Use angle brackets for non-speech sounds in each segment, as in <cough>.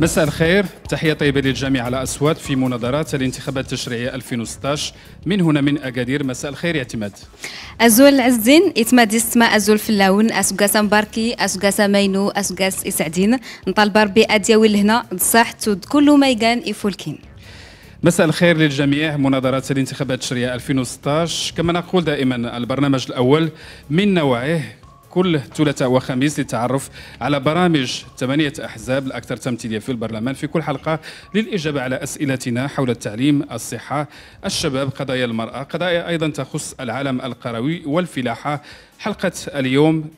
مساء الخير تحية طيبة للجميع على أصوات في مناظرات الانتخابات التشريعية 2016 من هنا من أكادير مساء الخير يا اعتماد أزول العزين إتماد اسماء أزول في اللون أسقاس مباركي أسقاس ماينو أسقاس إسعدين نطالب ربي أدياوي لهنا تصح تود كل ما يقان يفولكين مساء الخير للجميع مناظرات الانتخابات التشريعية 2016 كما نقول دائما البرنامج الأول من نوعه كل ثلاثاء وخميس للتعرف على برامج ثمانية أحزاب الأكثر تمثيلية في البرلمان في كل حلقة للإجابة على أسئلتنا حول التعليم الصحة الشباب قضايا المرأة قضايا أيضا تخص العالم القروي والفلاحة حلقة اليوم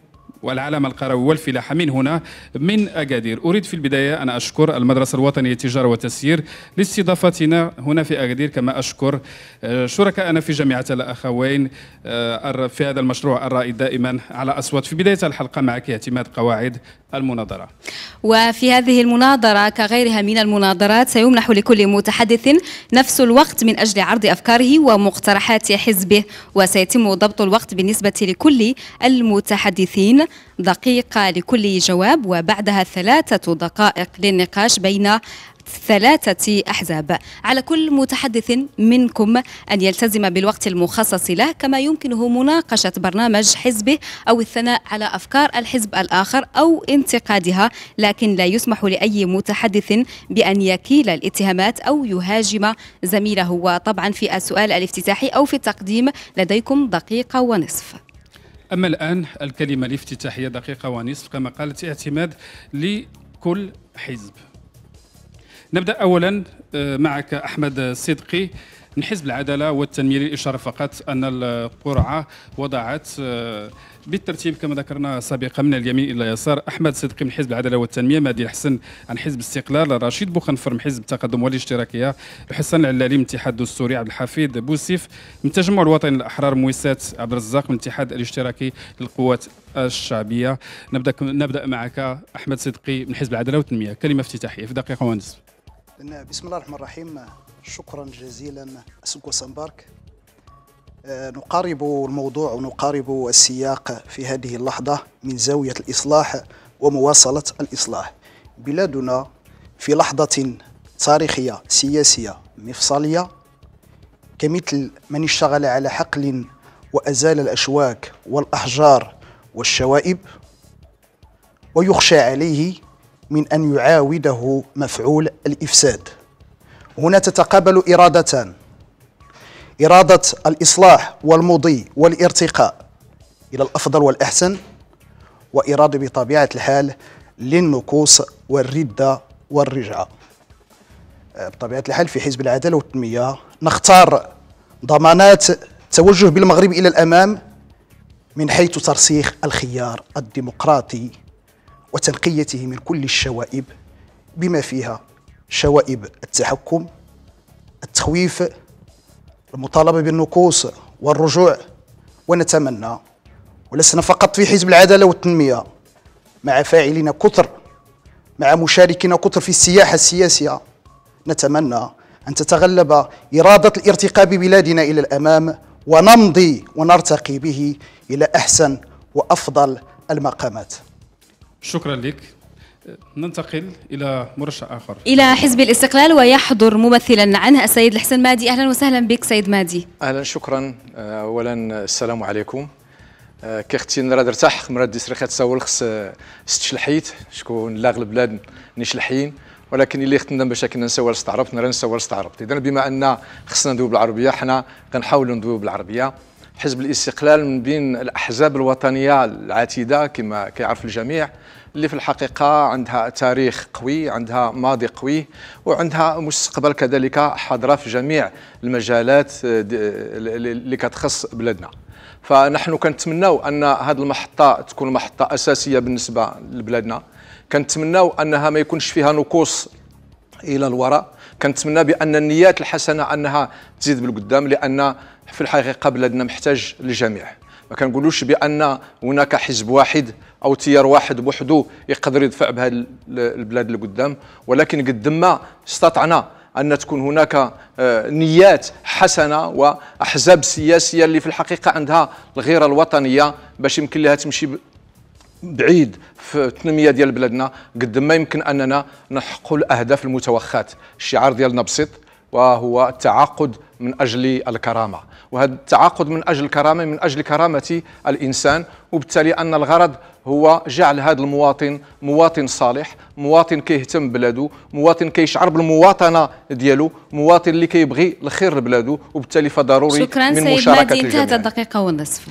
والعالم القروي والفلاحة من هنا من أكادير أريد في البداية أن أشكر المدرسة الوطنية للتجارة والتسيير لاستضافتنا هنا في أكادير كما أشكر آه، شركائنا في جامعة الأخوين آه، في هذا المشروع الرائد دائما على أصوات في بداية الحلقة معك اعتماد قواعد المناظرة وفي هذه المناظرة كغيرها من المناظرات سيمنح لكل متحدث نفس الوقت من أجل عرض أفكاره ومقترحات حزبه وسيتم ضبط الوقت بالنسبة لكل المتحدثين دقيقة لكل جواب وبعدها ثلاثة دقائق للنقاش بين ثلاثة أحزاب على كل متحدث منكم أن يلتزم بالوقت المخصص له كما يمكنه مناقشة برنامج حزبه أو الثناء على أفكار الحزب الآخر أو انتقادها لكن لا يسمح لأي متحدث بأن يكيل الاتهامات أو يهاجم زميله وطبعا في السؤال الافتتاحي أو في التقديم لديكم دقيقة ونصف أما الآن الكلمة الافتتاحية دقيقة ونصف كما قالت اعتماد لكل حزب نبدأ أولا آه، معك أحمد صدقي من حزب العدالة والتنمية للإشارة فقط أن القرعة وضعت آه، بالترتيب كما ذكرنا سابقا من اليمين الى اليسار احمد صدقي من حزب العداله والتنميه مهدي الحسن عن حزب الاستقلال رشيد بوخنفر من حزب التقدم والاشتراكيه حسن العلالي من الاتحاد الدستوري عبد الحفيظ بوسيف من التجمع الوطني الاحرار مويسات عبد الرزاق من الاتحاد الاشتراكي للقوات الشعبيه نبدا نبدا معك احمد صدقي من حزب العداله والتنميه كلمه افتتاحيه في دقيقه ونصف بسم الله الرحمن الرحيم شكرا جزيلا سوكو سمبارك نقارب الموضوع ونقارب السياق في هذه اللحظة من زاوية الإصلاح ومواصلة الإصلاح بلادنا في لحظة تاريخية سياسية مفصلية كمثل من اشتغل على حقل وأزال الأشواك والأحجار والشوائب ويخشى عليه من أن يعاوده مفعول الإفساد هنا تتقابل إرادتان إرادة الإصلاح والمضي والارتقاء إلى الأفضل والأحسن وإرادة بطبيعة الحال للنكوص والردة والرجعة آه، بطبيعة الحال في حزب العدالة والتنمية نختار ضمانات توجه بالمغرب إلى الأمام من حيث ترسيخ الخيار الديمقراطي وتنقيته من كل الشوائب بما فيها شوائب التحكم التخويف المطالبة بالنكوص والرجوع ونتمنى ولسنا فقط في حزب العدالة والتنمية مع فاعلين كثر مع مشاركين كثر في السياحة السياسية نتمنى أن تتغلب إرادة الارتقاء ببلادنا إلى الأمام ونمضي ونرتقي به إلى أحسن وأفضل المقامات شكرا لك ننتقل إلى مرشح آخر إلى حزب الاستقلال ويحضر ممثلا عنه السيد الحسن مادي أهلا وسهلا بك سيد مادي أهلا شكرا آه، أولا السلام عليكم آه، كاختي نرى درتاح مراد دي خات تساول خص آه، ستشلحيت شكون لاغ البلاد بلاد نشلحين ولكن اللي ختنا باش كنا نسول استعربت نرى نسول استعربت اذا بما ان خصنا ندويو بالعربيه حنا كنحاولوا ندويو بالعربيه حزب الاستقلال من بين الاحزاب الوطنيه العتيده كما كيعرف الجميع اللي في الحقيقة عندها تاريخ قوي عندها ماضي قوي وعندها مستقبل كذلك حاضرة في جميع المجالات آه، اللي كتخص بلادنا فنحن كنتمناو ان هذه المحطه تكون محطه اساسيه بالنسبه لبلادنا كنتمناو انها ما يكونش فيها نقوص الى الوراء كنتمنى بان النيات الحسنه انها تزيد بالقدام لان في الحقيقه بلادنا محتاج للجميع ما كنقولوش بان هناك حزب واحد او تيار واحد بوحده يقدر يدفع بها البلاد لقدام ولكن قد ما استطعنا ان تكون هناك آه، نيات حسنه واحزاب سياسيه اللي في الحقيقه عندها الغيره الوطنيه باش يمكن لها تمشي بعيد في التنميه ديال بلادنا قد ما يمكن اننا نحققوا الاهداف المتوخاه الشعار ديالنا بسيط وهو التعاقد من اجل الكرامه وهذا التعاقد من اجل الكرامه من اجل كرامه الانسان وبالتالي ان الغرض هو جعل هذا المواطن مواطن صالح مواطن كيهتم ببلادو مواطن كيشعر بالمواطنه ديالو مواطن اللي كيبغي الخير لبلادو وبالتالي فضروري شكرا مشاركه سيد شكرا سيد الدقيقه والنصف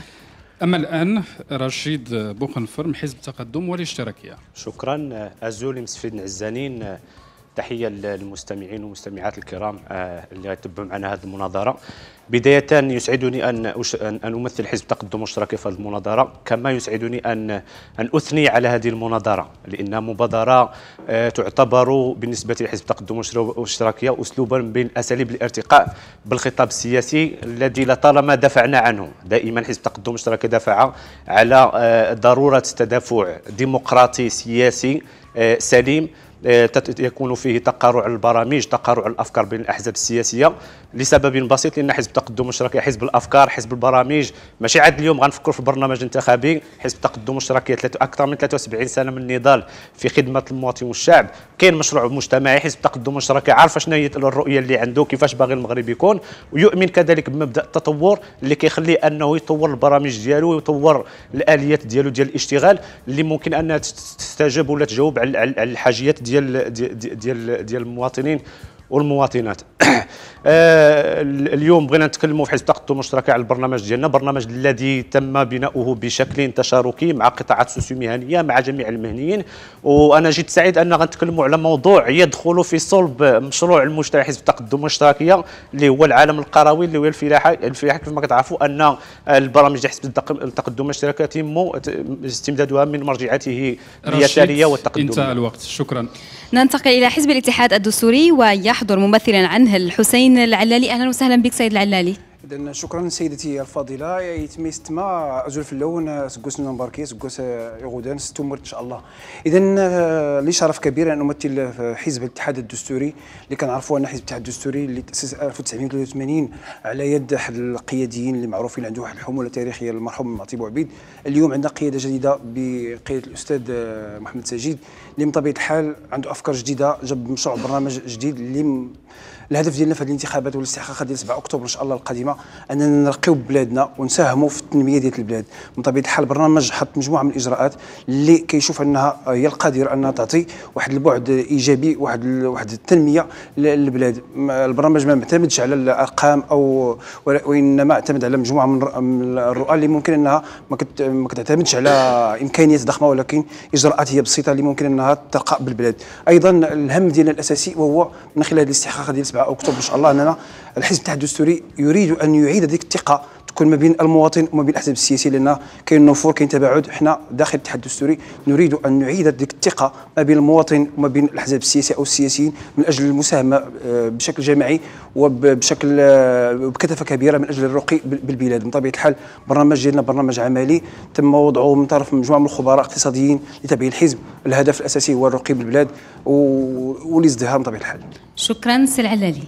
أما الآن رشيد بوخنفر من حزب التقدم والاشتراكية شكرا أزولي مسفيد عزانين تحيه للمستمعين والمستمعات الكرام آه، اللي يتبعوا معنا هذه المناظره بدايه يسعدني ان ان امثل حزب تقدم مشترك في هذه المناظره كما يسعدني ان ان اثني على هذه المناظره لانها مبادره آه، تعتبر بالنسبه لحزب تقدم مشتركيه اسلوبا من اساليب الارتقاء بالخطاب السياسي الذي لطالما دفعنا عنه دائما حزب تقدم مشترك دفع على آه، ضروره تدافع ديمقراطي سياسي سليم آه، يكون فيه تقارع البرامج تقارع الافكار بين الاحزاب السياسيه لسبب بسيط لان حزب التقدم الاشتراكي حزب الافكار حزب البرامج ماشي عاد اليوم غنفكروا في البرنامج الانتخابي حزب التقدم الاشتراكي اكثر من 73 سنه من النضال في خدمه المواطن والشعب كاين مشروع مجتمعي حزب التقدم الاشتراكي عارف شنو هي الرؤيه اللي عنده كيفاش باغي المغرب يكون ويؤمن كذلك بمبدا التطور اللي كيخليه انه يطور البرامج ديالو ويطور الاليات ديالو ديال الاشتغال اللي ممكن انها تستجاب ولا تجاوب على الحاجيات ديالو ديال ديال ديال, ديال المواطنين والمواطنات <coughs> آه، اليوم بغينا نتكلموا في حزب التقدم المشتركه على البرنامج ديالنا برنامج الذي تم بناؤه بشكل تشاركي مع قطاعات سوسيومهنيه مع جميع المهنيين وانا جيت سعيد ان غنتكلموا على موضوع يدخل في صلب مشروع المشترك حزب التقدم المشتركيه اللي هو العالم القروي اللي هو الفلاحه الفلاحه كما كتعرفوا ان البرامج حزب التقدم المشترك يتم استمدادها من مرجعته اليساريه والتقدم انتهى الوقت شكرا ننتقل الى حزب الاتحاد الدستوري ويح يحضر ممثلا عنه الحسين العلالي اهلا وسهلا بك سيد العلالي اذا شكرا سيدتي الفاضله يتم استماع ازول في اللون سكوس نمبركي سكوس يغودان ستمر ان شاء الله اذا آه، لي شرف كبير ان امثل آه، حزب الاتحاد الدستوري اللي كنعرفوا ان حزب الاتحاد الدستوري اللي تاسس 1983 آه، على يد احد القياديين اللي معروفين عنده واحد الحموله تاريخيه المرحوم معطي بوعبيد اليوم عندنا قياده جديده بقياده الاستاذ محمد سجيد اللي من طبيعه الحال عنده افكار جديده جاب مشروع برنامج جديد اللي الهدف ديالنا في هذه الانتخابات والاستحقاق ديال 7 اكتوبر ان شاء الله القادمه اننا نرقيو بلادنا ونساهموا في التنميه ديال البلاد من طبيعه الحال البرنامج حط مجموعه من الاجراءات اللي كيشوف انها هي القادره انها تعطي واحد البعد ايجابي واحد واحد التنميه للبلاد البرنامج ما معتمدش على الارقام او وانما اعتمد على مجموعه من الرؤى اللي ممكن انها ما كتعتمدش على امكانيات ضخمه ولكن اجراءات هي بسيطه اللي ممكن انها ترقى بالبلاد ايضا الهم ديالنا الاساسي وهو من خلال الاستحقاق ديال 7 اكتوبر ان شاء الله اننا الحزب التحدي الدستوري يريد ان يعيد ذيك الثقه كون ما بين المواطن وما بين الاحزاب السياسيه لان كاين نفور كاين تباعد حنا داخل الاتحاد الدستوري نريد ان نعيد ديك الثقه ما بين المواطن وما بين الاحزاب السياسيه او السياسيين من اجل المساهمه آه، بشكل جماعي وبشكل آه، بكثافه كبيره من اجل الرقي بالبلاد بطبيعه الحال برنامج ديالنا برنامج عملي تم وضعه من طرف مجموعه من الخبراء الاقتصاديين لتبعيد الحزب الهدف الاساسي هو الرقي بالبلاد والازدهار بطبيعه الحال شكرا سي العلالي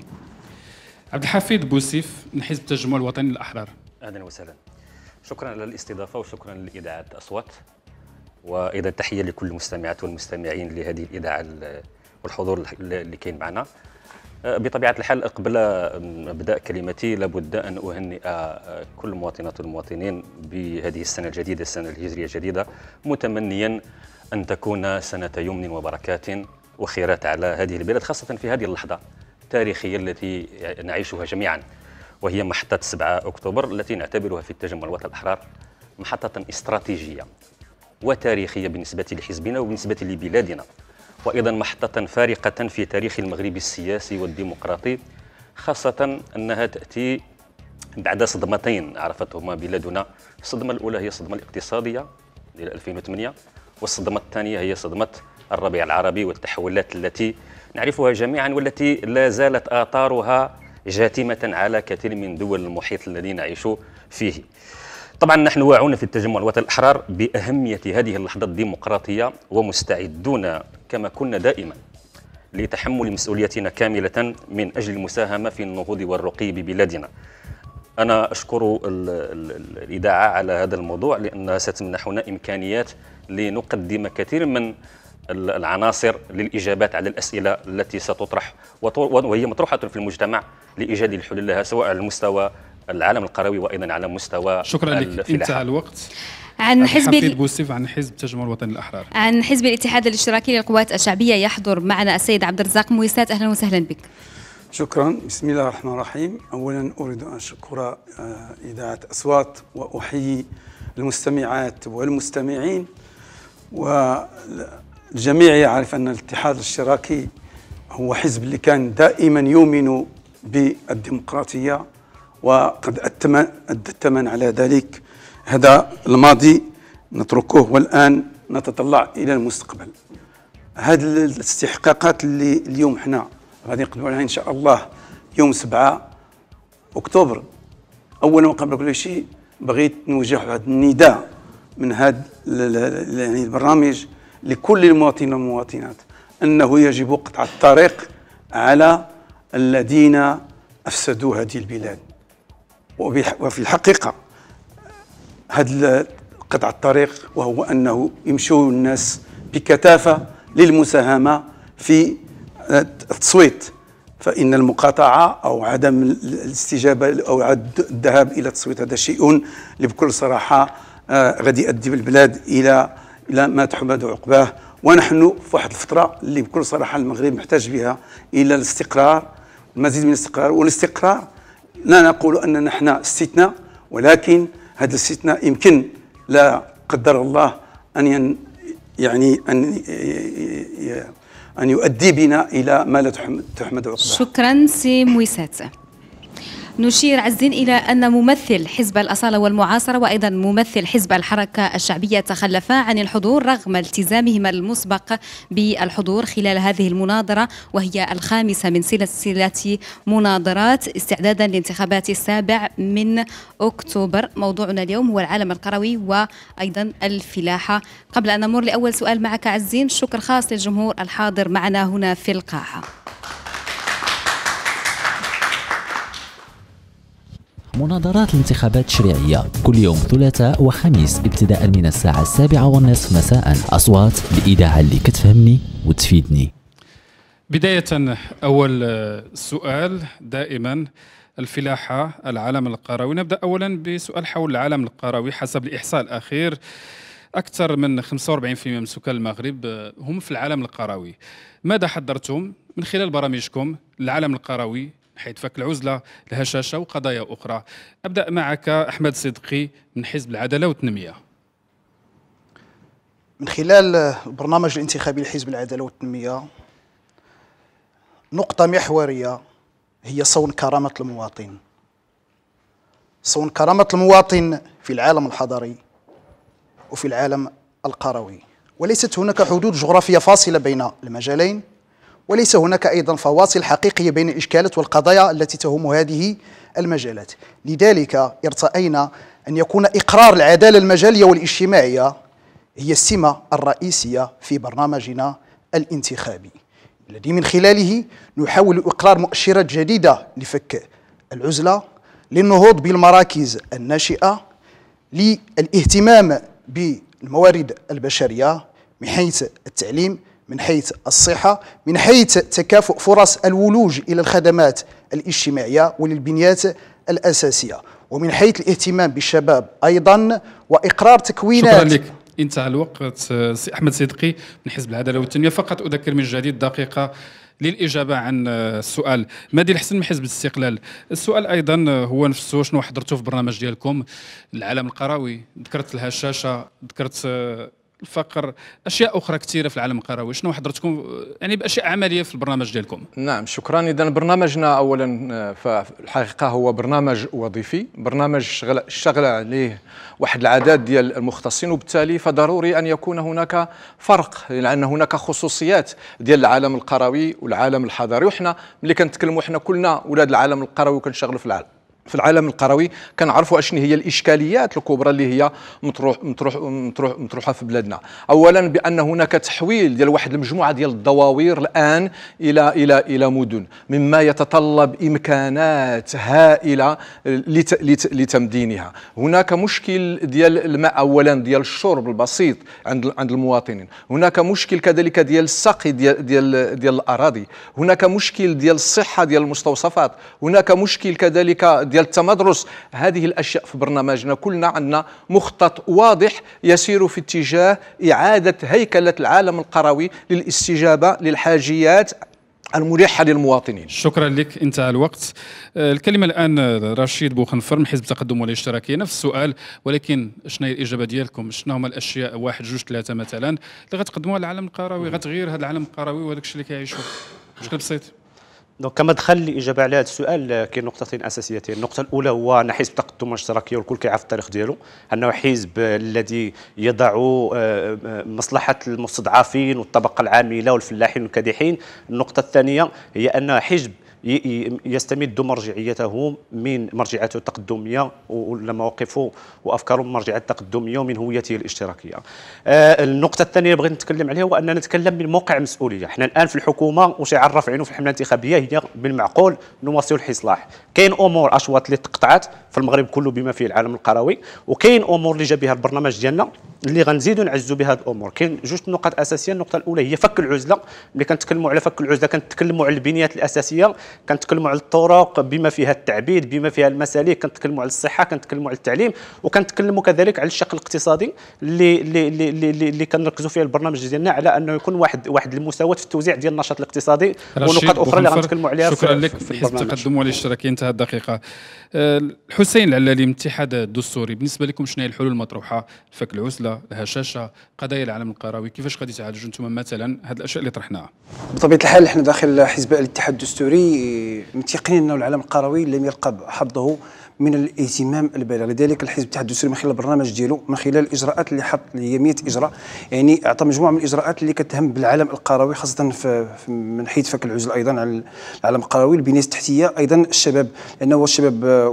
عبد الحفيظ بوسيف من حزب التجمع الوطني الاحرار اهلا وسهلا شكرا على الاستضافه وشكرا لاذاعه اصوات وايضا تحيه لكل المستمعات والمستمعين لهذه الاذاعه والحضور اللي كاين معنا بطبيعه الحال قبل مبدا كلمتي لابد ان اهنئ كل المواطنات والمواطنين بهذه السنه الجديده السنه الهجريه الجديده متمنيا ان تكون سنه يمن وبركات وخيرات على هذه البلاد خاصه في هذه اللحظه التاريخيه التي نعيشها جميعا وهي محطة 7 أكتوبر التي نعتبرها في التجمع الوطني الأحرار محطة استراتيجية وتاريخية بالنسبة لحزبنا وبالنسبة لبلادنا وأيضا محطة فارقة في تاريخ المغرب السياسي والديمقراطي خاصة أنها تأتي بعد صدمتين عرفتهما بلادنا الصدمة الأولى هي الصدمة الاقتصادية إلى 2008 والصدمة الثانية هي صدمة الربيع العربي والتحولات التي نعرفها جميعا والتي لا زالت آثارها جاتمة على كثير من دول المحيط الذي نعيش فيه طبعا نحن واعون في التجمع الوطني الأحرار بأهمية هذه اللحظة الديمقراطية ومستعدون كما كنا دائما لتحمل مسؤوليتنا كاملة من أجل المساهمة في النهوض والرقي ببلادنا أنا أشكر الإذاعة على هذا الموضوع لأنها ستمنحنا إمكانيات لنقدم كثير من العناصر للإجابات على الأسئلة التي ستطرح وهي مطروحة في المجتمع لإيجاد الحلول لها سواء على مستوى العالم القروي وأيضا على مستوى شكرا لك انتهى الوقت عن حزب ال... بوسيف عن حزب تجمع الوطني الاحرار عن حزب الاتحاد الاشتراكي للقوات الشعبيه يحضر معنا السيد عبد الرزاق مويسات اهلا وسهلا بك شكرا بسم الله الرحمن الرحيم اولا اريد ان اشكر آه، اذاعه اصوات واحيي المستمعات والمستمعين و الجميع يعرف أن الاتحاد الاشتراكي هو حزب اللي كان دائما يؤمن بالديمقراطية وقد أدى الثمن على ذلك هذا الماضي نتركه والآن نتطلع إلى المستقبل هذه الاستحقاقات اللي اليوم حنا غادي نقدموا عليها إن شاء الله يوم 7 أكتوبر أولا وقبل كل شيء بغيت نوجه هذا النداء من هذا يعني البرنامج لكل المواطنين والمواطنات أنه يجب قطع الطريق على الذين أفسدوا هذه البلاد وفي الحقيقة هذا قطع الطريق وهو أنه يمشوا الناس بكثافة للمساهمة في آه، التصويت فإن المقاطعة أو عدم الاستجابة أو الذهاب إلى التصويت هذا شيء اللي بكل صراحة آه، غادي يؤدي البلاد إلى إلى ما تحمد عقباه ونحن في واحد الفترة اللي بكل صراحة المغرب محتاج بها إلى الاستقرار المزيد من الاستقرار والاستقرار لا نقول أن نحن استثناء ولكن هذا الاستثناء يمكن لا قدر الله أن يعني أن أن يؤدي بنا إلى ما لا تحمد عقباه شكرا سي مويسات نشير عزين إلى أن ممثل حزب الأصالة والمعاصرة وأيضا ممثل حزب الحركة الشعبية تخلفا عن الحضور رغم التزامهما المسبق بالحضور خلال هذه المناظرة وهي الخامسة من سلسلة مناظرات استعدادا لانتخابات السابع من أكتوبر موضوعنا اليوم هو العالم القروي وأيضا الفلاحة قبل أن نمر لأول سؤال معك عزين شكر خاص للجمهور الحاضر معنا هنا في القاعة مناظرات الانتخابات التشريعية كل يوم ثلاثاء وخميس ابتداء من الساعة السابعة والنصف مساء أصوات الإذاعة اللي كتفهمني وتفيدني بداية أول آه، سؤال دائما الفلاحة العالم القروي نبدأ أولا بسؤال حول العالم القروي حسب الإحصاء الأخير أكثر من 45% من سكان المغرب آه، هم في العالم القروي ماذا حضرتم من خلال برامجكم للعالم القروي حيث فك العزله الهشاشه وقضايا اخرى ابدا معك احمد صدقي من حزب العداله والتنميه من خلال البرنامج الانتخابي لحزب العداله والتنميه نقطه محوريه هي صون كرامه المواطن صون كرامه المواطن في العالم الحضري وفي العالم القروي وليست هناك حدود جغرافيه فاصله بين المجالين وليس هناك أيضا فواصل حقيقية بين الإشكالات والقضايا التي تهم هذه المجالات لذلك ارتأينا أن يكون إقرار العدالة المجالية والاجتماعية هي السمة الرئيسية في برنامجنا الانتخابي الذي من خلاله نحاول إقرار مؤشرات جديدة لفك العزلة للنهوض بالمراكز الناشئة للاهتمام بالموارد البشرية من حيث التعليم من حيث الصحة من حيث تكافؤ فرص الولوج إلى الخدمات الاجتماعية وللبنيات الأساسية ومن حيث الاهتمام بالشباب أيضا وإقرار تكوينات شكرا لك انتهى الوقت سي أحمد صدقي من حزب العدالة والتنمية فقط أذكر من جديد دقيقة للإجابة عن السؤال مادي الحسن من حزب الاستقلال السؤال أيضا هو نفسه شنو حضرته في برنامج ديالكم العالم القراوي ذكرت الهشاشة ذكرت الفقر اشياء اخرى كثيره في العالم القروي شنو حضرتكم يعني باشياء عمليه في البرنامج ديالكم نعم شكرا اذا برنامجنا اولا آه، فالحقيقه هو برنامج وظيفي برنامج شغل, عليه واحد العدد ديال المختصين وبالتالي فضروري ان يكون هناك فرق لان هناك خصوصيات ديال العالم القروي والعالم الحضري وحنا ملي كنتكلموا حنا كلنا ولاد العالم القروي وكنشتغلوا في العالم في العالم القروي كنعرفوا اشنو هي الاشكاليات الكبرى اللي هي مطروح مطروح مطروح مطروحه في بلادنا اولا بان هناك تحويل ديال واحد المجموعه ديال الدواوير الان الى الى الى مدن مما يتطلب امكانات هائله لتمدينها هناك مشكل ديال الماء اولا ديال الشرب البسيط عند عند المواطنين هناك مشكل كذلك ديال السقي ديال ديال, ديال الاراضي هناك مشكل ديال الصحه ديال المستوصفات هناك مشكل كذلك ديال التمدرس هذه الاشياء في برنامجنا كلنا عندنا مخطط واضح يسير في اتجاه اعاده هيكله العالم القروي للاستجابه للحاجيات الملحه للمواطنين شكرا لك انتهى الوقت آه، الكلمه الان رشيد بوخنفر من حزب التقدم والاشتراكيه نفس السؤال ولكن شنو هي الاجابه ديالكم شنو هما الاشياء واحد جوج ثلاثه مثلا اللي غتقدموها للعالم القروي غتغير هذا العالم القروي وهذاك الشيء اللي كيعيشوه بشكل بسيط دونك كمدخل للاجابه على هذا السؤال كاين نقطتين اساسيتين النقطه الاولى هو ان حزب التقدم الاشتراكي والكل كيعرف التاريخ ديالو انه حزب الذي يضع آه، آه، مصلحه المستضعفين والطبقه العامله والفلاحين والكادحين النقطه الثانيه هي ان حزب يستمد مرجعيته من مرجعيته التقدميه ولا مواقفه وافكاره من مرجعيه التقدميه ومن هويته الاشتراكيه. آه، النقطه الثانيه اللي بغيت نتكلم عليها هو اننا نتكلم من موقع المسؤوليه، احنا الان في الحكومه وشعار رفعينه في الحمله الانتخابيه هي بالمعقول نواصل الاصلاح. كاين امور اشواط اللي تقطعت في المغرب كله بما فيه العالم القروي وكاين امور اللي جا بها البرنامج ديالنا اللي غنزيدو نعزو بها الامور كاين جوج نقاط اساسيه النقطه الاولى هي فك العزله ملي كنتكلموا على فك العزله كنتكلموا على البنيات الاساسيه كنتكلموا على الطرق بما فيها التعبيد بما فيها المسالك كنتكلموا على الصحه كنتكلموا على التعليم وكنتكلموا كذلك على الشق الاقتصادي اللي اللي اللي اللي, اللي كنركزوا فيه البرنامج ديالنا على انه يكون واحد واحد المساواه في التوزيع ديال النشاط الاقتصادي ونقاط اخرى اللي غنتكلموا عليها شكرا في لك في التقدم والاشتراكيه انتهت الدقيقه أه حسين العلالي من الاتحاد الدستوري بالنسبه لكم شنو هي الحلول المطروحه لفك العزله الهشاشه قضايا العالم القروي كيفاش غادي تعالجوا انتم مثلا هاد الاشياء اللي طرحناها بطبيعه الحال احنا داخل حزب الاتحاد الدستوري متيقنين انه العالم القروي لم يلقب حظه من الاهتمام البالغ لذلك الحزب الاتحاد الدستوري من خلال البرنامج ديالو من خلال الاجراءات اللي حط اللي هي 100 اجراء يعني اعطى مجموعه من الاجراءات اللي كتهم بالعالم القروي خاصه في من حيث فك العزل ايضا على العالم القروي البنيه التحتيه ايضا الشباب لانه الشباب آه،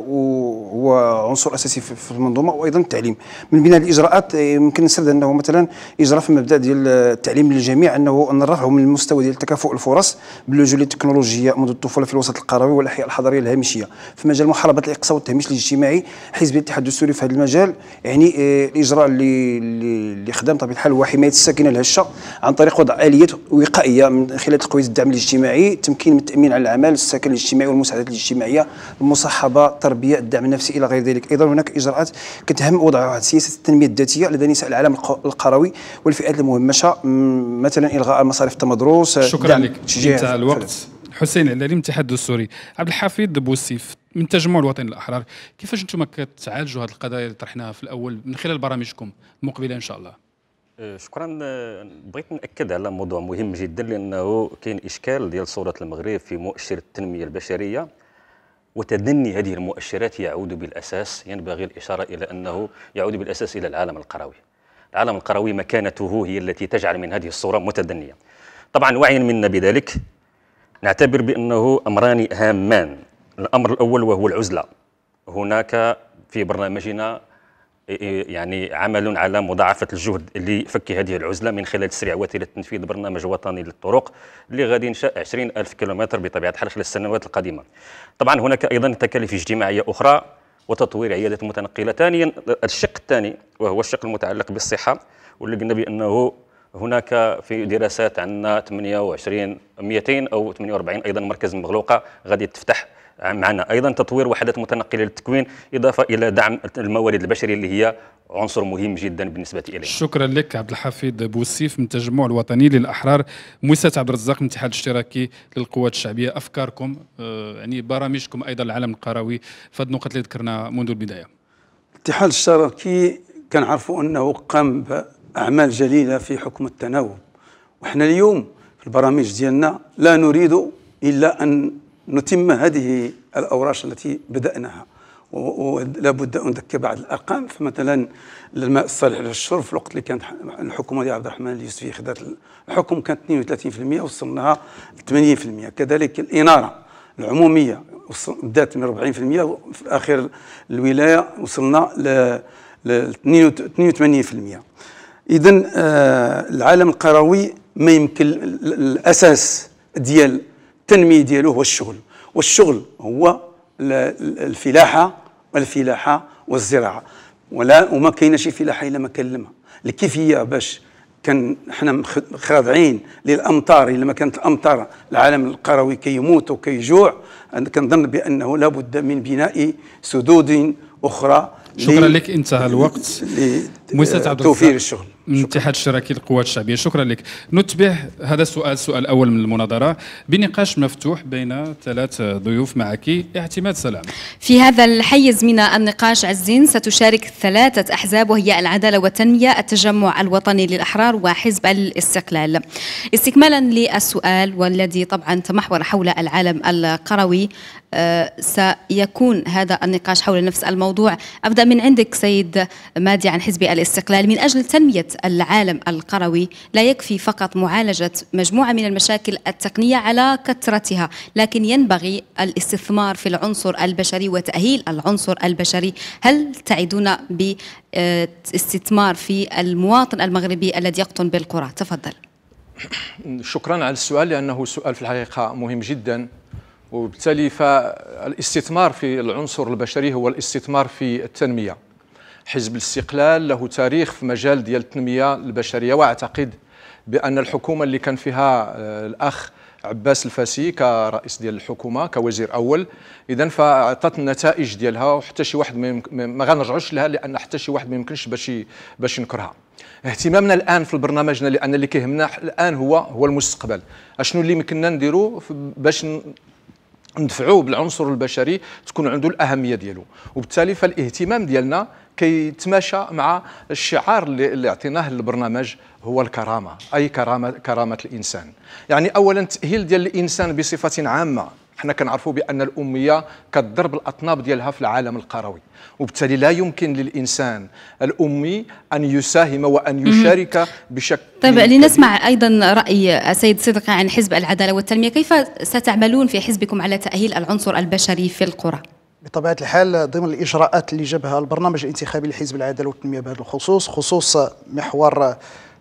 هو عنصر اساسي في المنظومه وايضا التعليم من بين الاجراءات آه، يمكن نسرد انه مثلا اجراء في المبدا ديال التعليم للجميع انه نرفعوا من المستوى ديال تكافؤ الفرص باللجوء للتكنولوجيا منذ الطفوله في الوسط القروي والاحياء الحضريه الهامشيه في مجال محاربه الاقصاء التهميش الاجتماعي حزب الاتحاد السوري في هذا المجال يعني آه، الاجراء اللي اللي خدم طبيعه الحال هو حمايه الساكنه الهشه عن طريق وضع اليات وقائيه من خلال تقويه الدعم الاجتماعي تمكين من التامين على العمل السكن الاجتماعي والمساعدات الاجتماعيه المصاحبه التربيه الدعم النفسي الى غير ذلك ايضا هناك اجراءات كتهم وضع سياسه التنميه الذاتيه لدى نساء العالم القروي والفئات المهمشه مثلا الغاء مصاريف التمدروس شكرا لك انتهى الوقت حسين العليم الاتحاد السوري عبد الحفيظ بوسيف من تجمع الوطني الاحرار كيفاش انتم كتعالجوا هذه القضايا اللي طرحناها في الاول من خلال برامجكم المقبله ان شاء الله أه، شكرا أه، بغيت ناكد على موضوع مهم جدا لانه كاين اشكال ديال صوره المغرب في مؤشر التنميه البشريه وتدني هذه المؤشرات يعود بالاساس ينبغي الاشاره الى انه يعود بالاساس الى العالم القروي العالم القروي مكانته هي التي تجعل من هذه الصوره متدنيه طبعا وعيا منا بذلك نعتبر بانه امران هامان الأمر الأول وهو العزلة هناك في برنامجنا يعني عمل على مضاعفة الجهد لفك هذه العزلة من خلال تسريع وتيرة تنفيذ برنامج وطني للطرق اللي غادي ينشأ 20000 كيلومتر بطبيعة الحال خلال السنوات القادمة طبعا هناك أيضا تكاليف اجتماعية أخرى وتطوير عيادة متنقلة ثانيا الشق الثاني وهو الشق المتعلق بالصحة واللي قلنا بأنه هناك في دراسات عندنا 28 200 أو 48 أيضا مركز مغلوقة غادي تفتح معنا ايضا تطوير وحدات متنقله للتكوين اضافه الى دعم الموارد البشريه اللي هي عنصر مهم جدا بالنسبه الينا شكرا لك عبد الحفيظ بوسيف من التجمع الوطني للاحرار موسى عبد الرزاق من الاتحاد الاشتراكي للقوات الشعبيه افكاركم آه، يعني برامجكم ايضا العالم القروي في النقط اللي ذكرنا منذ البدايه الاتحاد الاشتراكي كنعرفوا انه قام باعمال جليله في حكم التناوب وحنا اليوم في البرامج ديالنا لا نريد الا ان نتم هذه الأوراش التي بدأناها ولا بد ان نذكر بعض الارقام فمثلا الماء الصالح للشرب في الوقت اللي كانت الحكومه ديال عبد الرحمن اليوسفي خدات الحكم كانت 32% وصلناها ل 80% كذلك الاناره العموميه بدات من 40% وفي الاخير الولايه وصلنا ل 82% اذا آه، العالم القروي ما يمكن الاساس ديال التنميه ديالو هو الشغل والشغل هو الفلاحه الفلاحه والزراعه ولا وما كايناش فلاحه الا ما كلمها الكيفيه باش كان حنا خاضعين للامطار الا ما كانت الامطار العالم القروي كيموت وكيجوع كنظن بانه لابد من بناء سدود اخرى شكرا لك انتهى الوقت مؤسسه عبد توفير الشغل اتحاد الشراكي للقوات الشعبيه شكرا لك نتبع هذا السؤال السؤال الاول من المناظره بنقاش مفتوح بين ثلاث ضيوف معك اعتماد سلام في هذا الحيز من النقاش عزين ستشارك ثلاثه احزاب وهي العداله والتنميه التجمع الوطني للاحرار وحزب الاستقلال استكمالا للسؤال والذي طبعا تمحور حول العالم القروي سيكون هذا النقاش حول نفس الموضوع أبدأ من عندك سيد مادي عن حزب الاستقلال من أجل تنمية العالم القروي لا يكفي فقط معالجة مجموعة من المشاكل التقنية على كثرتها لكن ينبغي الاستثمار في العنصر البشري وتأهيل العنصر البشري هل تعدون باستثمار في المواطن المغربي الذي يقطن بالقرى تفضل شكرا على السؤال لأنه سؤال في الحقيقة مهم جدا وبالتالي فالاستثمار في العنصر البشري هو الاستثمار في التنمية حزب الاستقلال له تاريخ في مجال ديال التنمية البشرية واعتقد بأن الحكومة اللي كان فيها آه، الأخ عباس الفاسي كرئيس ديال الحكومه كوزير اول اذا فعطات النتائج ديالها وحتى شي واحد ما غنرجعوش لها لان حتى شي واحد ما يمكنش باش باش ينكرها اهتمامنا الان في برنامجنا لان اللي كيهمنا الان هو هو المستقبل اشنو اللي يمكننا نديرو باش ندفعوه بالعنصر البشري تكون عنده الاهميه ديالو وبالتالي فالاهتمام ديالنا كيتماشى مع الشعار اللي اعطيناه للبرنامج هو الكرامه اي كرامه كرامه الانسان يعني اولا التاهيل ديال الانسان بصفه عامه حنا كنعرفوا بان الاميه كتضرب الاطناب ديالها في العالم القروي وبالتالي لا يمكن للإنسان الأمي أن يساهم وأن يشارك بشكل طيب لنسمع أيضا رأي السيد صدقي عن حزب العدالة والتنمية كيف ستعملون في حزبكم على تأهيل العنصر البشري في القرى؟ بطبيعه الحال ضمن الاجراءات اللي جابها البرنامج الانتخابي لحزب العداله والتنميه بهذا الخصوص خصوص محور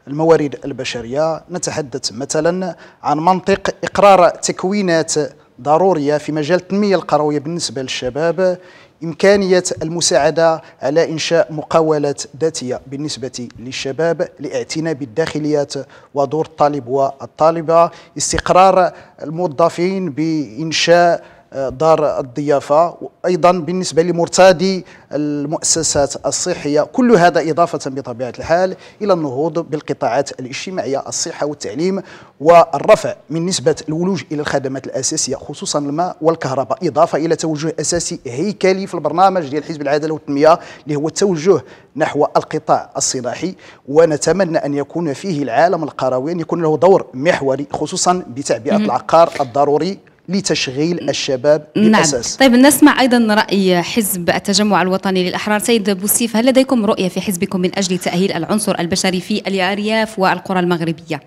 الموارد البشريه نتحدث مثلا عن منطق اقرار تكوينات ضروريه في مجال التنميه القرويه بالنسبه للشباب إمكانية المساعدة على إنشاء مقاولات ذاتية بالنسبة للشباب لاعتناء بالداخليات ودور الطالب والطالبة استقرار الموظفين بإنشاء دار الضيافة أيضا بالنسبة لمرتادي المؤسسات الصحية كل هذا إضافة بطبيعة الحال إلى النهوض بالقطاعات الاجتماعية الصحة والتعليم والرفع من نسبة الولوج إلى الخدمات الأساسية خصوصا الماء والكهرباء إضافة إلى توجه أساسي هيكلي في البرنامج ديال حزب العدالة والتنمية اللي هو التوجه نحو القطاع الصناعي ونتمنى أن يكون فيه العالم القروي أن يكون له دور محوري خصوصا بتعبئة العقار الضروري لتشغيل الشباب بالأساس نعم. طيب نسمع أيضا رأي حزب التجمع الوطني للأحرار سيد بوسيف هل لديكم رؤية في حزبكم من أجل تأهيل العنصر البشري في الأرياف والقرى المغربية؟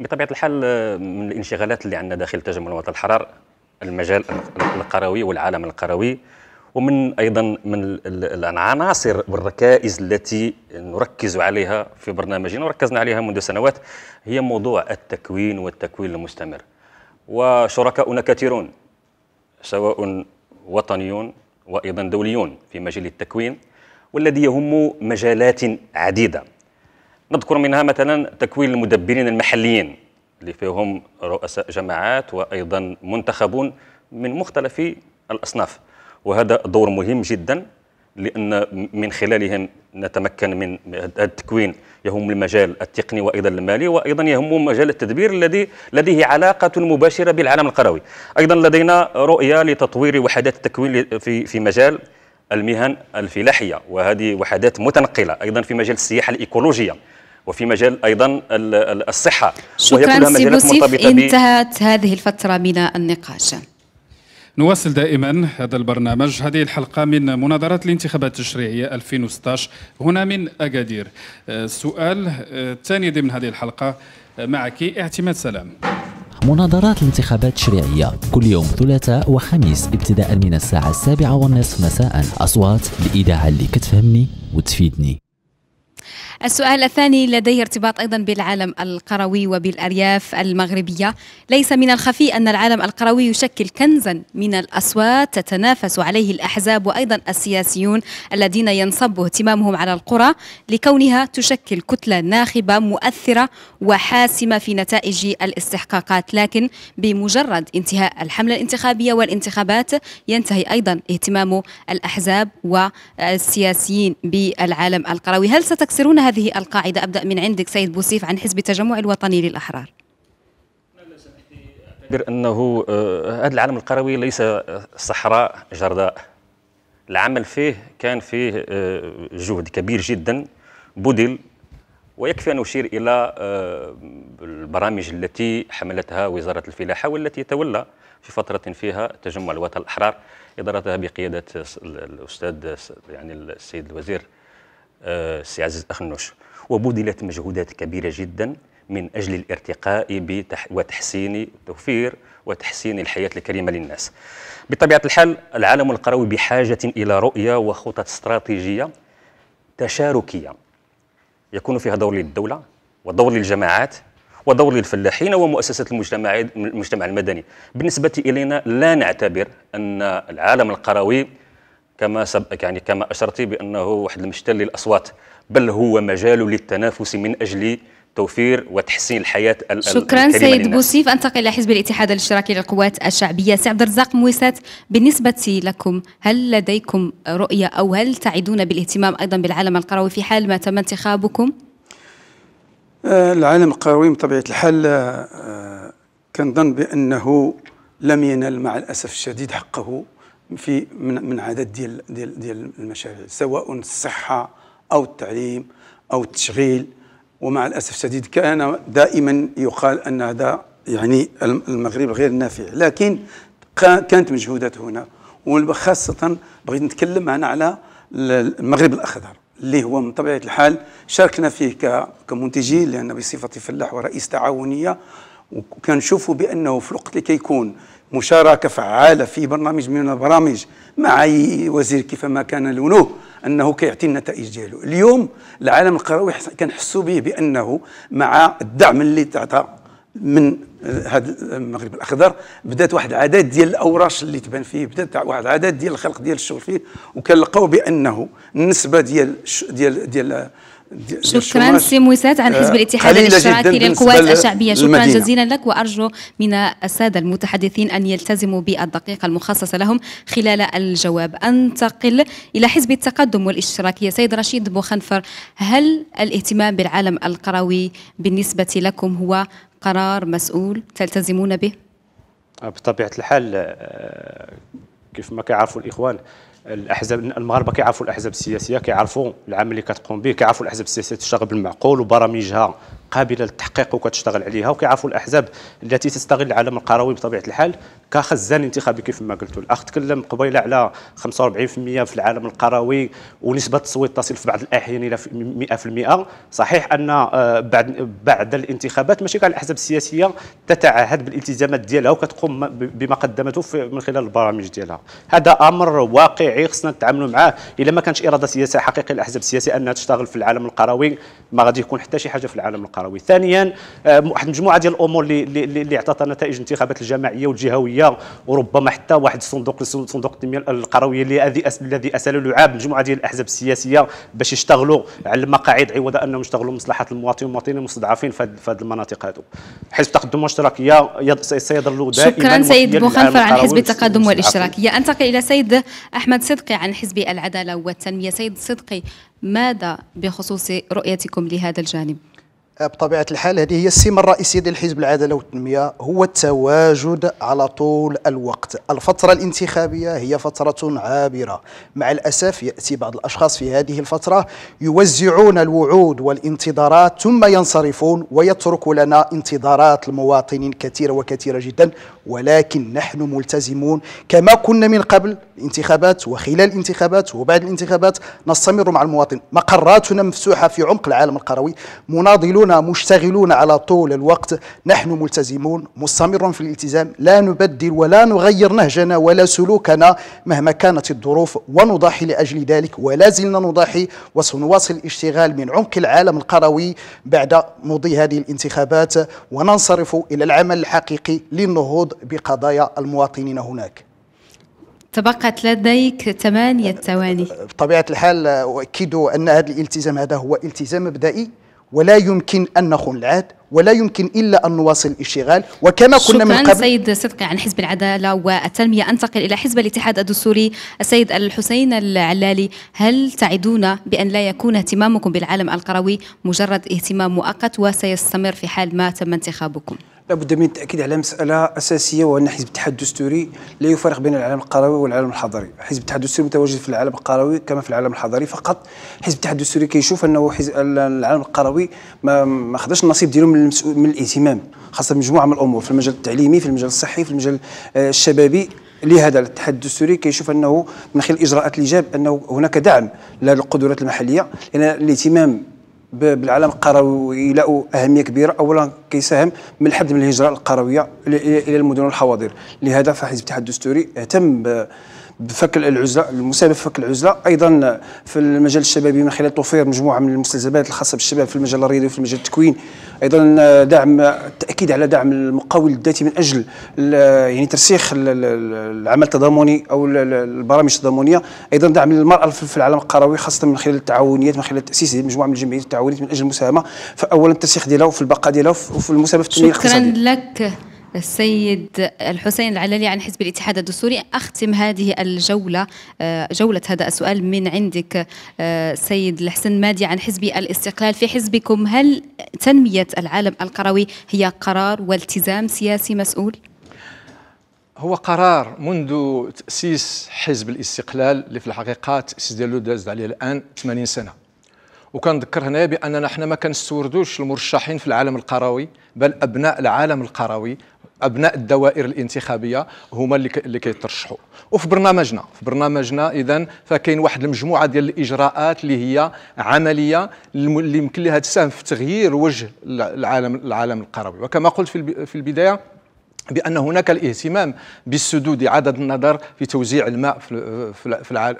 بطبيعة الحال من الانشغالات اللي عندنا داخل تجمع الوطني الأحرار المجال القروي والعالم القروي ومن ايضا من العناصر والركائز التي نركز عليها في برنامجنا وركزنا عليها منذ سنوات هي موضوع التكوين والتكوين المستمر وشركاؤنا كثيرون سواء وطنيون وايضا دوليون في مجال التكوين والذي يهم مجالات عديده نذكر منها مثلا تكوين المدبرين المحليين اللي فيهم رؤساء جماعات وايضا منتخبون من مختلف الاصناف وهذا دور مهم جدا لأن من خلالهم نتمكن من التكوين يهم المجال التقني وأيضا المالي وأيضا يهم مجال التدبير الذي لديه علاقة مباشرة بالعالم القروي أيضا لدينا رؤية لتطوير وحدات التكوين في, في مجال المهن الفلاحية وهذه وحدات متنقلة أيضا في مجال السياحة الإيكولوجية وفي مجال ايضا الصحه شكرا مجالات مرتبطه انتهت هذه الفتره من النقاش نواصل دائما هذا البرنامج هذه الحلقة من مناظرات الانتخابات التشريعية 2016 هنا من أكادير السؤال آه، الثاني آه، ضمن هذه الحلقة آه، معك اعتماد سلام مناظرات الانتخابات التشريعية كل يوم ثلاثاء وخميس ابتداء من الساعة السابعة والنصف مساء أصوات الإذاعة اللي كتفهمني وتفيدني السؤال الثاني لديه ارتباط أيضا بالعالم القروي وبالأرياف المغربية ليس من الخفي أن العالم القروي يشكل كنزا من الأصوات تتنافس عليه الأحزاب وأيضا السياسيون الذين ينصب اهتمامهم على القرى لكونها تشكل كتلة ناخبة مؤثرة وحاسمة في نتائج الاستحقاقات لكن بمجرد انتهاء الحملة الانتخابية والانتخابات ينتهي أيضا اهتمام الأحزاب والسياسيين بالعالم القروي هل ستكسرون هذا هذه القاعدة أبدأ من عندك سيد بوسيف عن حزب التجمع الوطني للأحرار أعتبر أنه آه، هذا العالم القروي ليس آه، صحراء جرداء العمل فيه كان فيه آه، جهد كبير جدا بذل ويكفي أن أشير إلى البرامج التي حملتها وزارة الفلاحة والتي تولى في فترة فيها تجمع الوطن الأحرار إدارتها بقيادة الأستاذ يعني السيد الوزير آه، سي عزيز أخنوش وبذلت مجهودات كبيرة جدا من أجل الارتقاء وتحسين توفير وتحسين الحياة الكريمة للناس بطبيعة الحال العالم القروي بحاجة إلى رؤية وخطط استراتيجية تشاركية يكون فيها دور للدولة ودور للجماعات ودور للفلاحين ومؤسسات المجتمع المجتمع المدني بالنسبة إلينا لا نعتبر أن العالم القروي كما سبق يعني كما اشرت بانه واحد المشتل للاصوات بل هو مجال للتنافس من اجل توفير وتحسين الحياه شكرا سيد بوسيف انتقل الى حزب الاتحاد الاشتراكي للقوات الشعبيه سعد الرزاق مويسات بالنسبه لكم هل لديكم رؤيه او هل تعدون بالاهتمام ايضا بالعالم القروي في حال ما تم انتخابكم؟ آه، العالم القروي بطبيعه الحال آه، آه، كنظن بانه لم ينل مع الاسف الشديد حقه في من من عدد ديال ديال ديال المشاريع سواء الصحه او التعليم او التشغيل ومع الاسف الشديد كان دائما يقال ان هذا يعني المغرب غير نافع لكن كانت مجهودات هنا وخاصه بغيت نتكلم انا على المغرب الاخضر اللي هو من طبيعه الحال شاركنا فيه كمنتجين لان بصفتي فلاح ورئيس تعاونيه وكنشوفوا بانه في الوقت اللي كيكون كي مشاركة فعالة في برنامج من البرامج مع وزير كيفما كان لونه انه كيعطي النتائج ديالو اليوم العالم القروي كنحسوا به بانه مع الدعم اللي تعطى من هذا آه، المغرب الاخضر بدات واحد العدد ديال الاوراش اللي تبان فيه بدات واحد العدد ديال الخلق ديال الشغل فيه وكنلقاو بانه النسبه ديال ديال ديال شكرا سي موسات عن حزب آه، الاتحاد الاشتراكي للقوات الشعبيه شكرا المدينة. جزيلا لك وارجو من الساده المتحدثين ان يلتزموا بالدقيقه المخصصه لهم خلال الجواب انتقل الى حزب التقدم والاشتراكيه سيد رشيد بوخنفر هل الاهتمام بالعالم القروي بالنسبه لكم هو قرار مسؤول تلتزمون به آه، بطبيعه الحال آه، كيف ما كيعرفوا الاخوان الاحزاب المغاربه كيعرفوا الاحزاب السياسيه كيعرفوا العمل اللي كتقوم به كيعرفوا الاحزاب السياسيه تشتغل بالمعقول وبرامجها قابله للتحقيق وكتشتغل عليها وكيعرفوا الاحزاب التي تستغل العالم القروي بطبيعه الحال كخزان انتخابي كيف ما قلتوا الاخ تكلم قبيله على 45% في العالم القروي ونسبه التصويت تصل في بعض الاحيان الى 100% صحيح ان آه، بعد بعد الانتخابات ماشي كاع الاحزاب السياسيه تتعهد بالالتزامات ديالها وكتقوم بما قدمته من خلال البرامج ديالها هذا امر واقعي خصنا نتعاملوا معاه الا ما كانش اراده سياسيه حقيقيه للاحزاب السياسيه انها تشتغل في العالم القروي ما غادي يكون حتى شي حاجه في العالم القروي ثانيا آه، واحد المجموعه ديال الامور اللي اللي عطات نتائج الانتخابات الجماعيه والجهويه الدوليه وربما حتى واحد الصندوق صندوق التنميه القرويه الذي الذي اسال لعاب مجموعه ديال الاحزاب السياسيه باش يشتغلوا على المقاعد عوض انهم يشتغلوا مصلحه المواطنين والمواطنين المستضعفين في هذه المناطق هذو حزب التقدم والاشتراكيه سيظل دائما شكرا سيد بوخنفر عن حزب التقدم والاشتراكيه انتقل الى سيد احمد صدقي عن حزب العداله والتنميه سيد صدقي ماذا بخصوص رؤيتكم لهذا الجانب بطبيعه الحال هذه هي السمه الرئيسيه ديال حزب العداله والتنميه هو التواجد على طول الوقت الفتره الانتخابيه هي فتره عابره مع الاسف ياتي بعض الاشخاص في هذه الفتره يوزعون الوعود والانتظارات ثم ينصرفون ويترك لنا انتظارات المواطنين كثيره وكثيره جدا ولكن نحن ملتزمون كما كنا من قبل الانتخابات وخلال الانتخابات وبعد الانتخابات نستمر مع المواطن مقراتنا مفتوحة في عمق العالم القروي مناضلون مشتغلون على طول الوقت نحن ملتزمون مستمر في الالتزام لا نبدل ولا نغير نهجنا ولا سلوكنا مهما كانت الظروف ونضحي لأجل ذلك ولا زلنا نضحي وسنواصل الاشتغال من عمق العالم القروي بعد مضي هذه الانتخابات وننصرف إلى العمل الحقيقي للنهوض بقضايا المواطنين هناك تبقت لديك ثمانية أه، ثواني بطبيعة الحال أؤكد أن هذا الالتزام هذا هو التزام مبدئي ولا يمكن أن نخون العهد ولا يمكن إلا أن نواصل الاشتغال وكما كنا من قبل سيد صدقي عن حزب العدالة والتنمية أنتقل إلى حزب الاتحاد الدستوري السيد الحسين العلالي هل تعدون بأن لا يكون اهتمامكم بالعالم القروي مجرد اهتمام مؤقت وسيستمر في حال ما تم انتخابكم؟ لابد من التاكيد على مساله اساسيه وان حزب الاتحاد الدستوري لا يفرق بين العالم القروي والعالم الحضري، حزب الاتحاد الدستوري متواجد في العالم القروي كما في العالم الحضري فقط حزب الاتحاد الدستوري كيشوف انه حزب العالم القروي ما ما خداش النصيب ديالو من المسؤول من الاهتمام خاصه مجموعه من الامور في المجال التعليمي، في المجال الصحي، في المجال آه، الشبابي لهذا الاتحاد الدستوري كيشوف انه من خلال الاجراءات اللي جاب انه هناك دعم للقدرات المحليه لان الاهتمام بالعالم القروي له اهميه كبيره اولا كيساهم من الحد من الهجره القرويه الى المدن والحواضر لهذا فحزب الاتحاد الدستوري اهتم بفك العزله المساهمه في فك العزله ايضا في المجال الشبابي من خلال توفير مجموعه من المستلزمات الخاصه بالشباب في المجال الرياضي وفي المجال التكوين ايضا دعم التاكيد على دعم المقاول الذاتي من اجل يعني ترسيخ العمل التضامني او البرامج التضامنيه ايضا دعم المراه في العالم القروي خاصه من خلال التعاونيات من خلال تاسيس مجموعه من الجمعيات التعاونيات من اجل المساهمه فاولا الترسيخ ديالها وفي البقاء ديالها وفي المساهمه في التنميه شكرا لك السيد الحسين العلالي عن حزب الاتحاد الدستوري أختم هذه الجولة آه، جولة هذا السؤال من عندك آه، سيد الحسن مادي عن حزب الاستقلال في حزبكم هل تنمية العالم القروي هي قرار والتزام سياسي مسؤول؟ هو قرار منذ تأسيس حزب الاستقلال اللي في الحقيقة تأسيس ديالو داز عليه الآن 80 سنة وكنذكر هنا باننا حنا ما كنستوردوش المرشحين في العالم القروي بل ابناء العالم القروي ابناء الدوائر الانتخابيه هما اللي كيترشحوا وفي برنامجنا في برنامجنا اذا فكاين واحد المجموعه ديال الاجراءات اللي هي عمليه اللي يمكن لها تساهم في تغيير وجه العالم العالم القروي وكما قلت في البدايه بان هناك الاهتمام بالسدود عدد النظر في توزيع الماء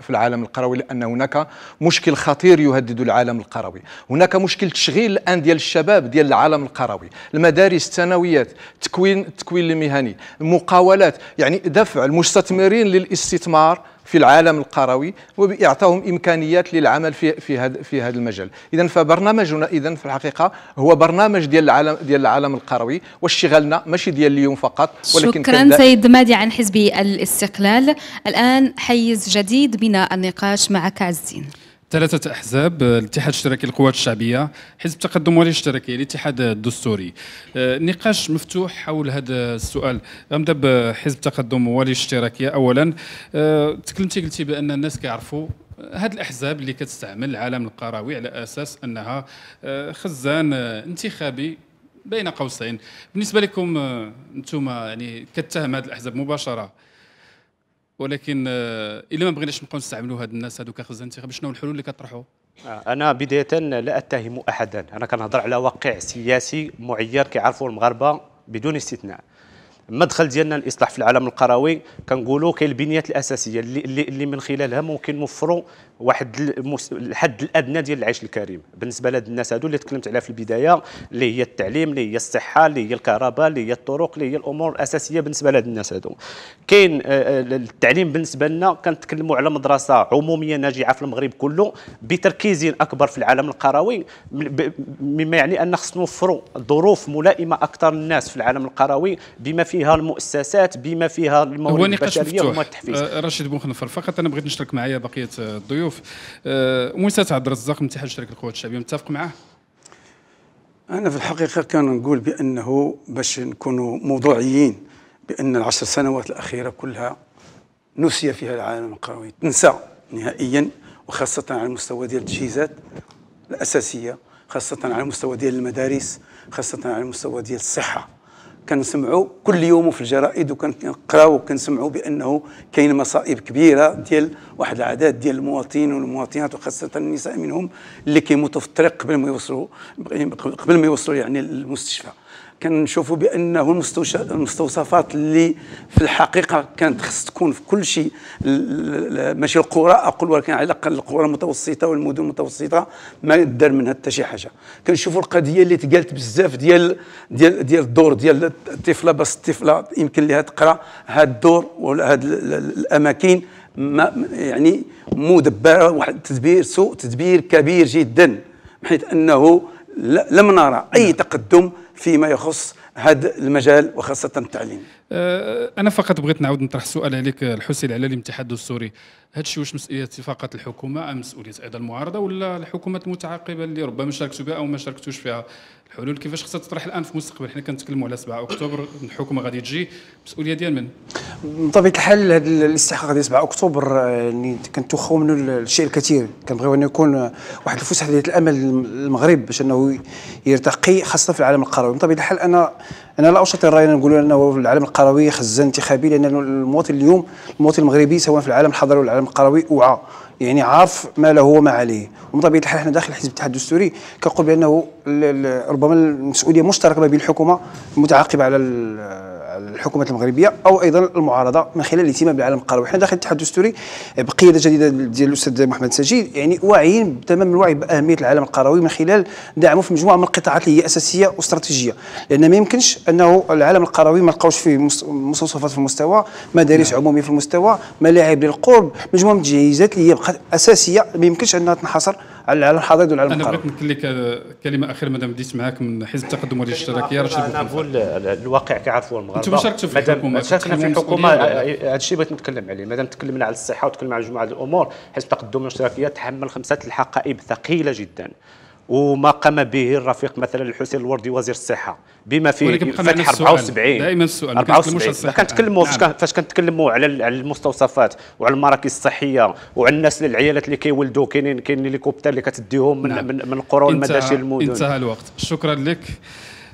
في العالم القروي لان هناك مشكل خطير يهدد العالم القروي هناك مشكل تشغيل الان ديال الشباب ديال العالم القروي المدارس الثانويات تكوين التكوين المهني المقاولات يعني دفع المستثمرين للاستثمار في العالم القروي وبإعطائهم إمكانيات للعمل في في هذا في هذا المجال إذا فبرنامجنا إذا في الحقيقة هو برنامج ديال العالم ديال العالم القروي واشتغالنا ماشي ديال اليوم فقط ولكن شكرا سيد مادي عن حزب الاستقلال الآن حيز جديد من النقاش معك عزين ثلاثة أحزاب آه، الاتحاد الاشتراكي للقوات الشعبية حزب التقدم والاشتراكية الاتحاد الدستوري آه، نقاش مفتوح حول هذا السؤال غنبدا بحزب التقدم والاشتراكية أولا آه، تكلمتي قلتي بأن الناس كيعرفوا هذه الاحزاب اللي كتستعمل العالم القروي على اساس انها خزان انتخابي بين قوسين بالنسبه لكم انتم يعني كتهم هذه الاحزاب مباشره ولكن آه، الا ما بغيناش نبقاو نستعملوا هاد الناس هادو خزان الانتخاب شنو الحلول اللي كطرحوا آه، انا بدايه لا اتهم احدا انا كنهضر على واقع سياسي معين كيعرفوه المغاربه بدون استثناء المدخل ديالنا الاصلاح في العالم القروي كنقولوا كاين البنيات الاساسيه اللي, اللي من خلالها ممكن نوفروا واحد الحد الادنى ديال العيش الكريم بالنسبه لهاد الناس هادو اللي تكلمت عليها في البدايه اللي هي التعليم اللي هي الصحه اللي هي الكهرباء اللي هي الطرق اللي هي الامور الاساسيه بالنسبه لهاد الناس هادو كاين آه، آه، التعليم بالنسبه لنا كنتكلموا على مدرسه عموميه ناجعه في المغرب كله بتركيز اكبر في العالم القروي مما يعني ان خصنا نوفروا ظروف ملائمه اكثر للناس في العالم القروي بما فيها المؤسسات بما فيها الموارد البشريه وما التحفيز آه، رشيد بوخنفر فقط انا بغيت نشترك معايا بقيه الضيوف الضيوف موسى عبد الرزاق من اتحاد شركه القوات الشعبيه متفق معه انا في الحقيقه كان نقول بانه باش نكونوا موضوعيين بان العشر سنوات الاخيره كلها نسي فيها العالم القروي تنسى نهائيا وخاصه على المستوى ديال التجهيزات الاساسيه خاصه على المستوى ديال المدارس خاصه على المستوى ديال الصحه كنسمعوا كل يوم في الجرائد وكنقراو وكنسمعوا بانه كاين مصائب كبيره ديال واحد العدد ديال المواطنين والمواطنات وخاصه النساء منهم اللي كيموتوا في الطريق قبل ما يوصلوا قبل ما يوصلوا يعني للمستشفى كنشوفوا بانه المستوصفات اللي في الحقيقه كانت خص تكون في كل شيء ماشي القرى اقول ولكن على الاقل القرى المتوسطه والمدن المتوسطه ما دار منها حتى شي حاجه كنشوفوا القضيه اللي تقالت بزاف ديال ديال ديال الدور ديال الطفله بس الطفله يمكن لها تقرا هذا الدور ولا هاد الاماكن ما يعني مدبره واحد التدبير سوء تدبير كبير جدا بحيث انه لم نرى اي نعم. تقدم فيما يخص هذا المجال وخاصة التعليم أه، أنا فقط بغيت نعاود نطرح سؤال عليك الحسين على الامتحاد السوري هذا الشيء واش مسؤولية فقط الحكومة أم مسؤولية أيضا المعارضة ولا الحكومات المتعاقبة اللي ربما شاركتوا بها أو ما شاركتوش فيها حلول كيفاش خصها تطرح الان في المستقبل حنا كنتكلموا على 7 اكتوبر الحكومه غادي تجي المسؤوليه ديال من بطبيعه الحال هذا الاستحقاق ديال 7 اكتوبر آه، يعني كنتوخوا منه الشيء الكثير كنبغيو انه يكون آه، واحد الفسحه ديال الامل للمغرب باش انه يرتقي خاصه في العالم القروي بطبيعه الحال انا انا لا اشطر الراي نقول انه العالم القروي خزان انتخابي لان المواطن اليوم المواطن المغربي سواء في العالم الحضري العالم القروي وعى يعني عارف ما له وما عليه ومن طبيعه الحال احنا داخل حزب الاتحاد الدستوري كنقول بانه ربما المسؤوليه مشتركه ما بين الحكومه المتعاقبه على الحكومات المغربيه او ايضا المعارضه من خلال الاهتمام بالعالم القروي حنا داخل الاتحاد الدستوري آه، بقياده جديده ديال الاستاذ محمد سجيد يعني واعيين تمام الوعي باهميه العالم القروي من خلال دعمه في مجموعه من القطاعات اللي هي اساسيه واستراتيجيه لان ما يمكنش انه العالم القروي ما لقاوش فيه مستوصفات في المستوى مدارس نعم. عموميه في المستوى ملاعب للقرب مجموعه من التجهيزات اللي هي اساسيه ما يمكنش انها تنحصر على الحضيض وعلى المقر انا بغيت لك كلمه اخيره مدام بديت معاك من حزب التقدم والرجال الاشتراكي انا نقول الواقع كيعرفوه المغاربه انتم شاركتوا في الحكومه شاركنا في الحكومه هذا الشيء بغيت نتكلم عليه مادام تكلمنا على الصحه وتكلمنا على مجموعه الامور حزب التقدم والاشتراكيه تحمل خمسه الحقائب ثقيله جدا وما قام به الرفيق مثلا الحسين الوردي وزير الصحه بما فيه فتح 74 دائما السؤال 74 كنتكلموا نعم. فاش كنتكلموا على المستوصفات وعلى المراكز الصحيه وعلى الناس العيالات اللي كيولدوا كاينين كاين الهليكوبتر اللي كتديهم من, نعم. من, من القرون مداشي المدن انتهى الوقت شكرا لك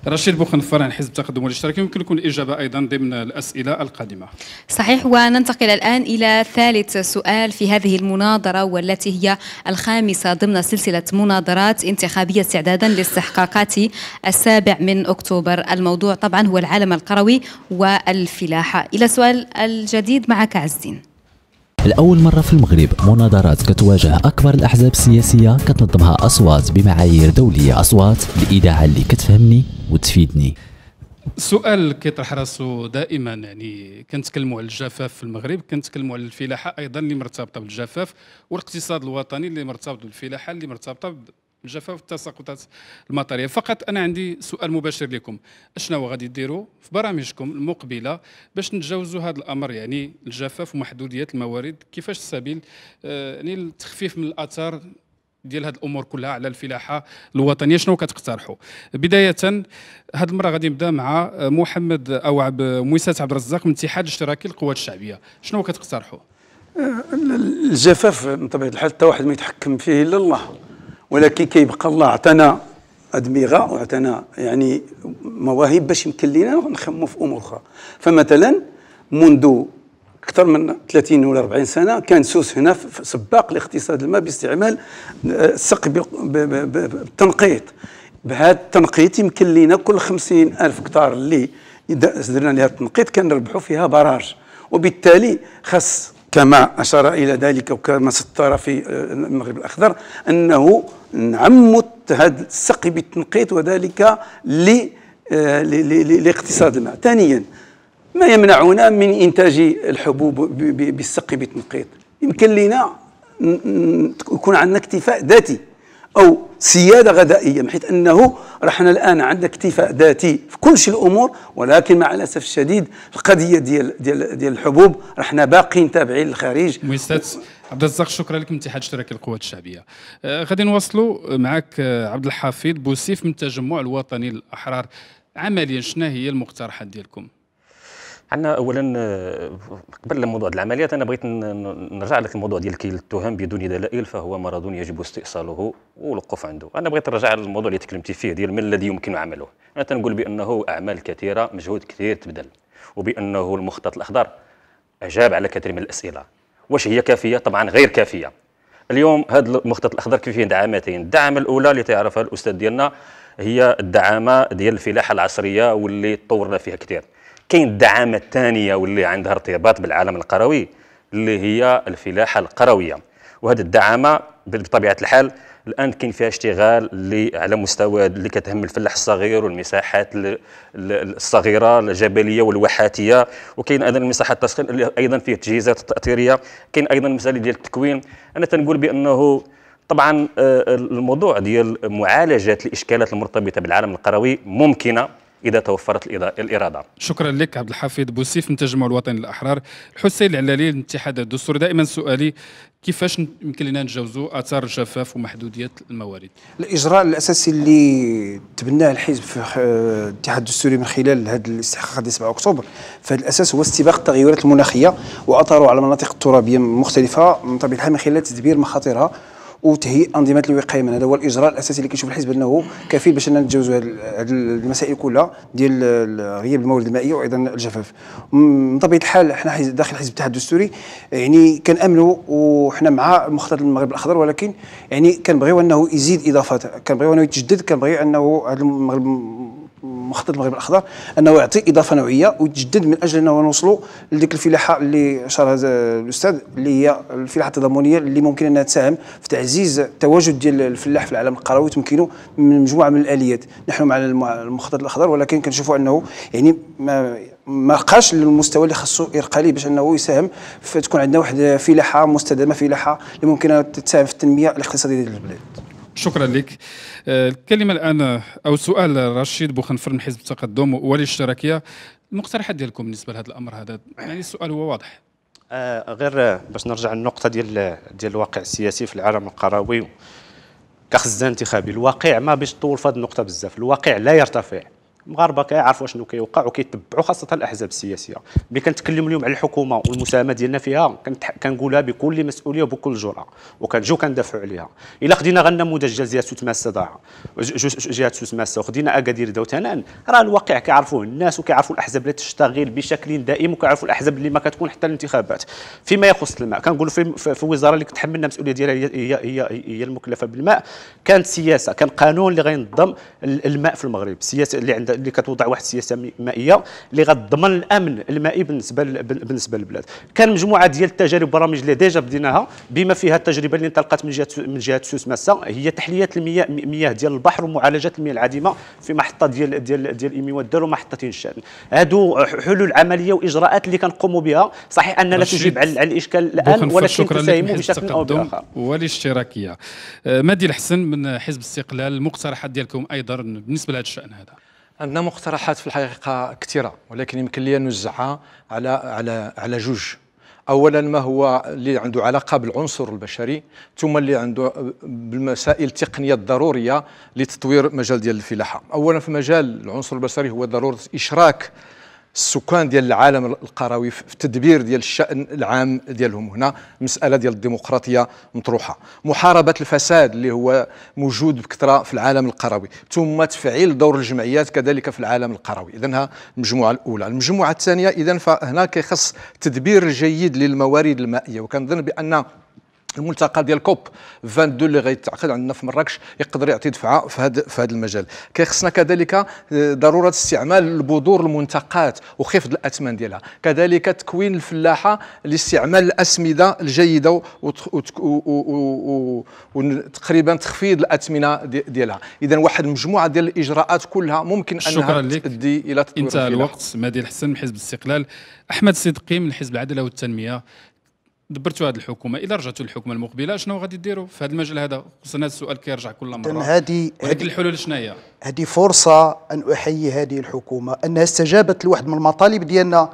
رشيد بوخنفر عن حزب التقدم والاشتراكي يمكن يكون الإجابة أيضا ضمن الأسئلة القادمة صحيح وننتقل الآن إلى ثالث سؤال في هذه المناظرة والتي هي الخامسة ضمن سلسلة مناظرات انتخابية استعدادا لاستحقاقات السابع من أكتوبر الموضوع طبعا هو العالم القروي والفلاحة إلى سؤال الجديد معك عز الدين لأول مرة في المغرب مناظرات كتواجه أكبر الأحزاب السياسية كتنظمها أصوات بمعايير دولية أصوات الإذاعة اللي كتفهمني وتفيدني سؤال كيطرح راسو دائما يعني كنتكلموا على الجفاف في المغرب كنتكلموا على الفلاحه ايضا اللي مرتبطه بالجفاف والاقتصاد الوطني اللي مرتبط بالفلاحه اللي مرتبطه الجفاف والتساقطات المطريه فقط انا عندي سؤال مباشر لكم اشنو غادي ديروا في برامجكم المقبله باش نتجاوزوا هذا الامر يعني الجفاف ومحدوديه الموارد كيفاش السبيل آه، يعني التخفيف من الاثار ديال هاد الامور كلها على الفلاحه الوطنيه شنو كتقترحوا بدايه هاد المره غادي نبدا مع محمد او عب مويسات عبد الرزاق من الاتحاد الاشتراكي للقوات الشعبيه شنو كتقترحوا آه، الجفاف بطبيعه الحال حتى واحد ما يتحكم فيه الا الله ولكن كيبقى الله عطانا ادمغه وعطانا يعني مواهب باش يمكن لينا نخمموا في امور اخرى فمثلا منذ اكثر من 30 ولا 40 سنه كان سوس هنا في سباق لاقتصاد الماء باستعمال آه، السق بالتنقيط بهذا التنقيط يمكن لينا كل 50 الف هكتار اللي درنا لها التنقيط كنربحوا فيها براج وبالتالي خاص كما أشار إلى ذلك وكما سطر في آه، المغرب الأخضر أنه نعم هذا السقي بالتنقيط وذلك آه، لاقتصاد الماء ثانيا ما يمنعنا من إنتاج الحبوب بالسقي بالتنقيط يمكن لنا يكون عندنا اكتفاء ذاتي او سياده غذائيه من حيث انه رحنا الان عندنا اكتفاء ذاتي في كل شيء الامور ولكن مع الاسف الشديد القضيه ديال ديال ديال الحبوب رحنا باقيين تابعين للخارج عبد الرزاق شكرا لكم اتحاد اشتراكي القوات الشعبيه آه غادي نواصلوا معك آه عبد الحفيظ بوسيف من التجمع الوطني للاحرار عمليا شنو هي المقترحات ديالكم عندنا اولا آه، قبل موضوع العمليات انا بغيت نرجع لك الموضوع ديال كيل التهم بدون دلائل فهو مرض يجب استئصاله والوقوف عنده انا بغيت نرجع للموضوع اللي تكلمتي فيه ديال ما الذي يمكن عمله انا تنقول بانه اعمال كثيره مجهود كثير تبذل وبانه المخطط الاخضر اجاب على كثير من الاسئله واش هي كافيه طبعا غير كافيه اليوم هذا المخطط الاخضر كيف فيه دعامتين الدعامه الاولى اللي تعرفها الاستاذ ديالنا هي الدعامه ديال الفلاحه العصريه واللي طورنا فيها كثير كاين الدعامه الثانيه واللي عندها ارتباط بالعالم القروي اللي هي الفلاحه القرويه وهذه الدعامه بطبيعه الحال الان كاين فيها اشتغال اللي على مستوى اللي كتهم الفلاح الصغير والمساحات الصغيره الجبليه والواحاتيه وكاين ايضا المساحات التسخين اللي ايضا فيه تجهيزات تاثيريه كاين ايضا مساله ديال التكوين انا تنقول بانه طبعا آه، الموضوع ديال معالجه الاشكالات المرتبطه بالعالم القروي ممكنه اذا توفرت الاراده. شكرا لك عبد الحفيظ بوسيف من التجمع الوطني الاحرار، حسين العلالي الاتحاد الدستوري دائما سؤالي كيفاش يمكن لنا نتجاوزوا اثار الجفاف ومحدوديه الموارد؟ الاجراء الاساسي اللي تبناه الحزب في الاتحاد الدستوري من خلال هذا الاستحقاق ديال 7 اكتوبر فالاساس الاساس هو استباق التغيرات المناخيه واثاره على المناطق الترابيه المختلفه من طبيعه الحال من خلال تدبير مخاطرها وتهيئ انظمه الوقايه من هذا هو الاجراء الاساسي اللي كنشوف الحزب انه كفيل باش اننا نتجاوزوا هذه المسائل كلها ديال غياب الموارد المائيه وايضا الجفاف من طبيعه الحال حنا داخل حزب التحدي الدستوري يعني كنامنوا وحنا مع مخطط المغرب الاخضر ولكن يعني كنبغيو انه يزيد اضافات كنبغيو انه يتجدد كنبغيو انه هذا المغرب مخطط المغرب الاخضر انه يعطي اضافه نوعيه ويتجدد من اجل انه نوصلوا لديك الفلاحه اللي اشار الاستاذ اللي هي الفلاحه التضامنيه اللي ممكن انها تساهم في تعزيز التواجد ديال الفلاح في العالم القروي وتمكينه من مجموعه من الاليات نحن مع المخطط الاخضر ولكن كنشوفوا انه يعني ما ما قاش للمستوى اللي خاصو يرقى ليه باش انه يساهم فتكون عندنا واحد فلاحه مستدامه فلاحه اللي ممكن تساهم في التنميه الاقتصاديه ديال البلاد شكرا لك آه، الكلمه الان او سؤال رشيد بوخنفر من حزب التقدم والاشتراكيه المقترحات ديالكم بالنسبه لهذا الامر هذا يعني السؤال هو واضح آه غير باش نرجع للنقطه ديال ديال الواقع السياسي في العالم القروي كخزان انتخابي الواقع ما باش طول في هذه النقطه بزاف الواقع لا يرتفع المغاربه كيعرفوا شنو كيوقع وكيتبعوا خاصه الاحزاب السياسيه ملي كنتكلم اليوم على الحكومه والمساهمه ديالنا فيها كنقولها بكل مسؤوليه وبكل جرأه وكنجيو كندافعوا عليها الا خدينا غير ديال جهه سوت ماسه ضاع جهه سوت ماسه وخدينا اكادير داو تنان راه الواقع كيعرفوه الناس وكيعرفوا الاحزاب اللي تشتغل بشكل دائم وكيعرفوا الاحزاب اللي ما كتكون حتى الانتخابات فيما يخص الماء كنقولوا في, في الوزاره اللي كتحملنا المسؤوليه ديالها هي, هي هي هي المكلفه بالماء كانت سياسه كان قانون اللي غينظم الماء في المغرب سياسه اللي عندها اللي كتوضع واحد السياسه مائيه اللي غتضمن الامن المائي بالنسبه بالنسبه للبلاد كان مجموعه ديال التجارب برامج اللي ديجا بديناها بما فيها التجربه اللي انطلقت من جهه من جهه سوس ماسا هي تحليه المياه مياه ديال البحر ومعالجه المياه العادمه في محطه ديال ديال ديال ايمي ودار ومحطه الشان هادو حلول عمليه واجراءات اللي كنقوموا بها صحيح ان لا تجيب على الاشكال الان ولكن تساهموا بشكل او باخر والاشتراكيه آه، مادي الحسن من حزب الاستقلال المقترحات ديالكم ايضا بالنسبه لهذا الشان هذا عندنا مقترحات في الحقيقه كثيره ولكن يمكن لي نوزعها على على على جوج اولا ما هو اللي عنده علاقه بالعنصر البشري ثم اللي عنده بالمسائل التقنيه الضروريه لتطوير مجال ديال الفلاحه اولا في مجال العنصر البشري هو ضروره اشراك السكان ديال العالم القروي في التدبير ديال الشأن العام ديالهم هنا مسألة ديال الديمقراطية مطروحة محاربة الفساد اللي هو موجود بكثرة في العالم القروي ثم تفعيل دور الجمعيات كذلك في العالم القروي إذا المجموعة الأولى المجموعة الثانية إذا فهنا كيخص تدبير جيد للموارد المائية وكنظن بأن الملتقى ديال كوب 22 اللي غيتعقد عندنا في مراكش يقدر يعطي دفعه في هذا في هذا المجال كيخصنا كذلك ضروره استعمال البذور المنتقات وخفض الاثمان ديالها كذلك تكوين الفلاحه لاستعمال الاسمده الجيده وتقريبا تخفيض الاثمنه ديالها اذا واحد مجموعه ديال الاجراءات كلها ممكن انها شكرا لك تؤدي الى تطوير انتهى الوقت مدير الحسن من حزب الاستقلال احمد صدقي من حزب العداله والتنميه دبرتوا هذه الحكومه الا رجعتوا للحكومه المقبله شنو غادي ديروا في هذا المجال هذا خصنا هذا السؤال كيرجع كل مره هذه هذه الحلول شنو هي هذه فرصه ان احيي هذه الحكومه انها استجابت لواحد من المطالب ديالنا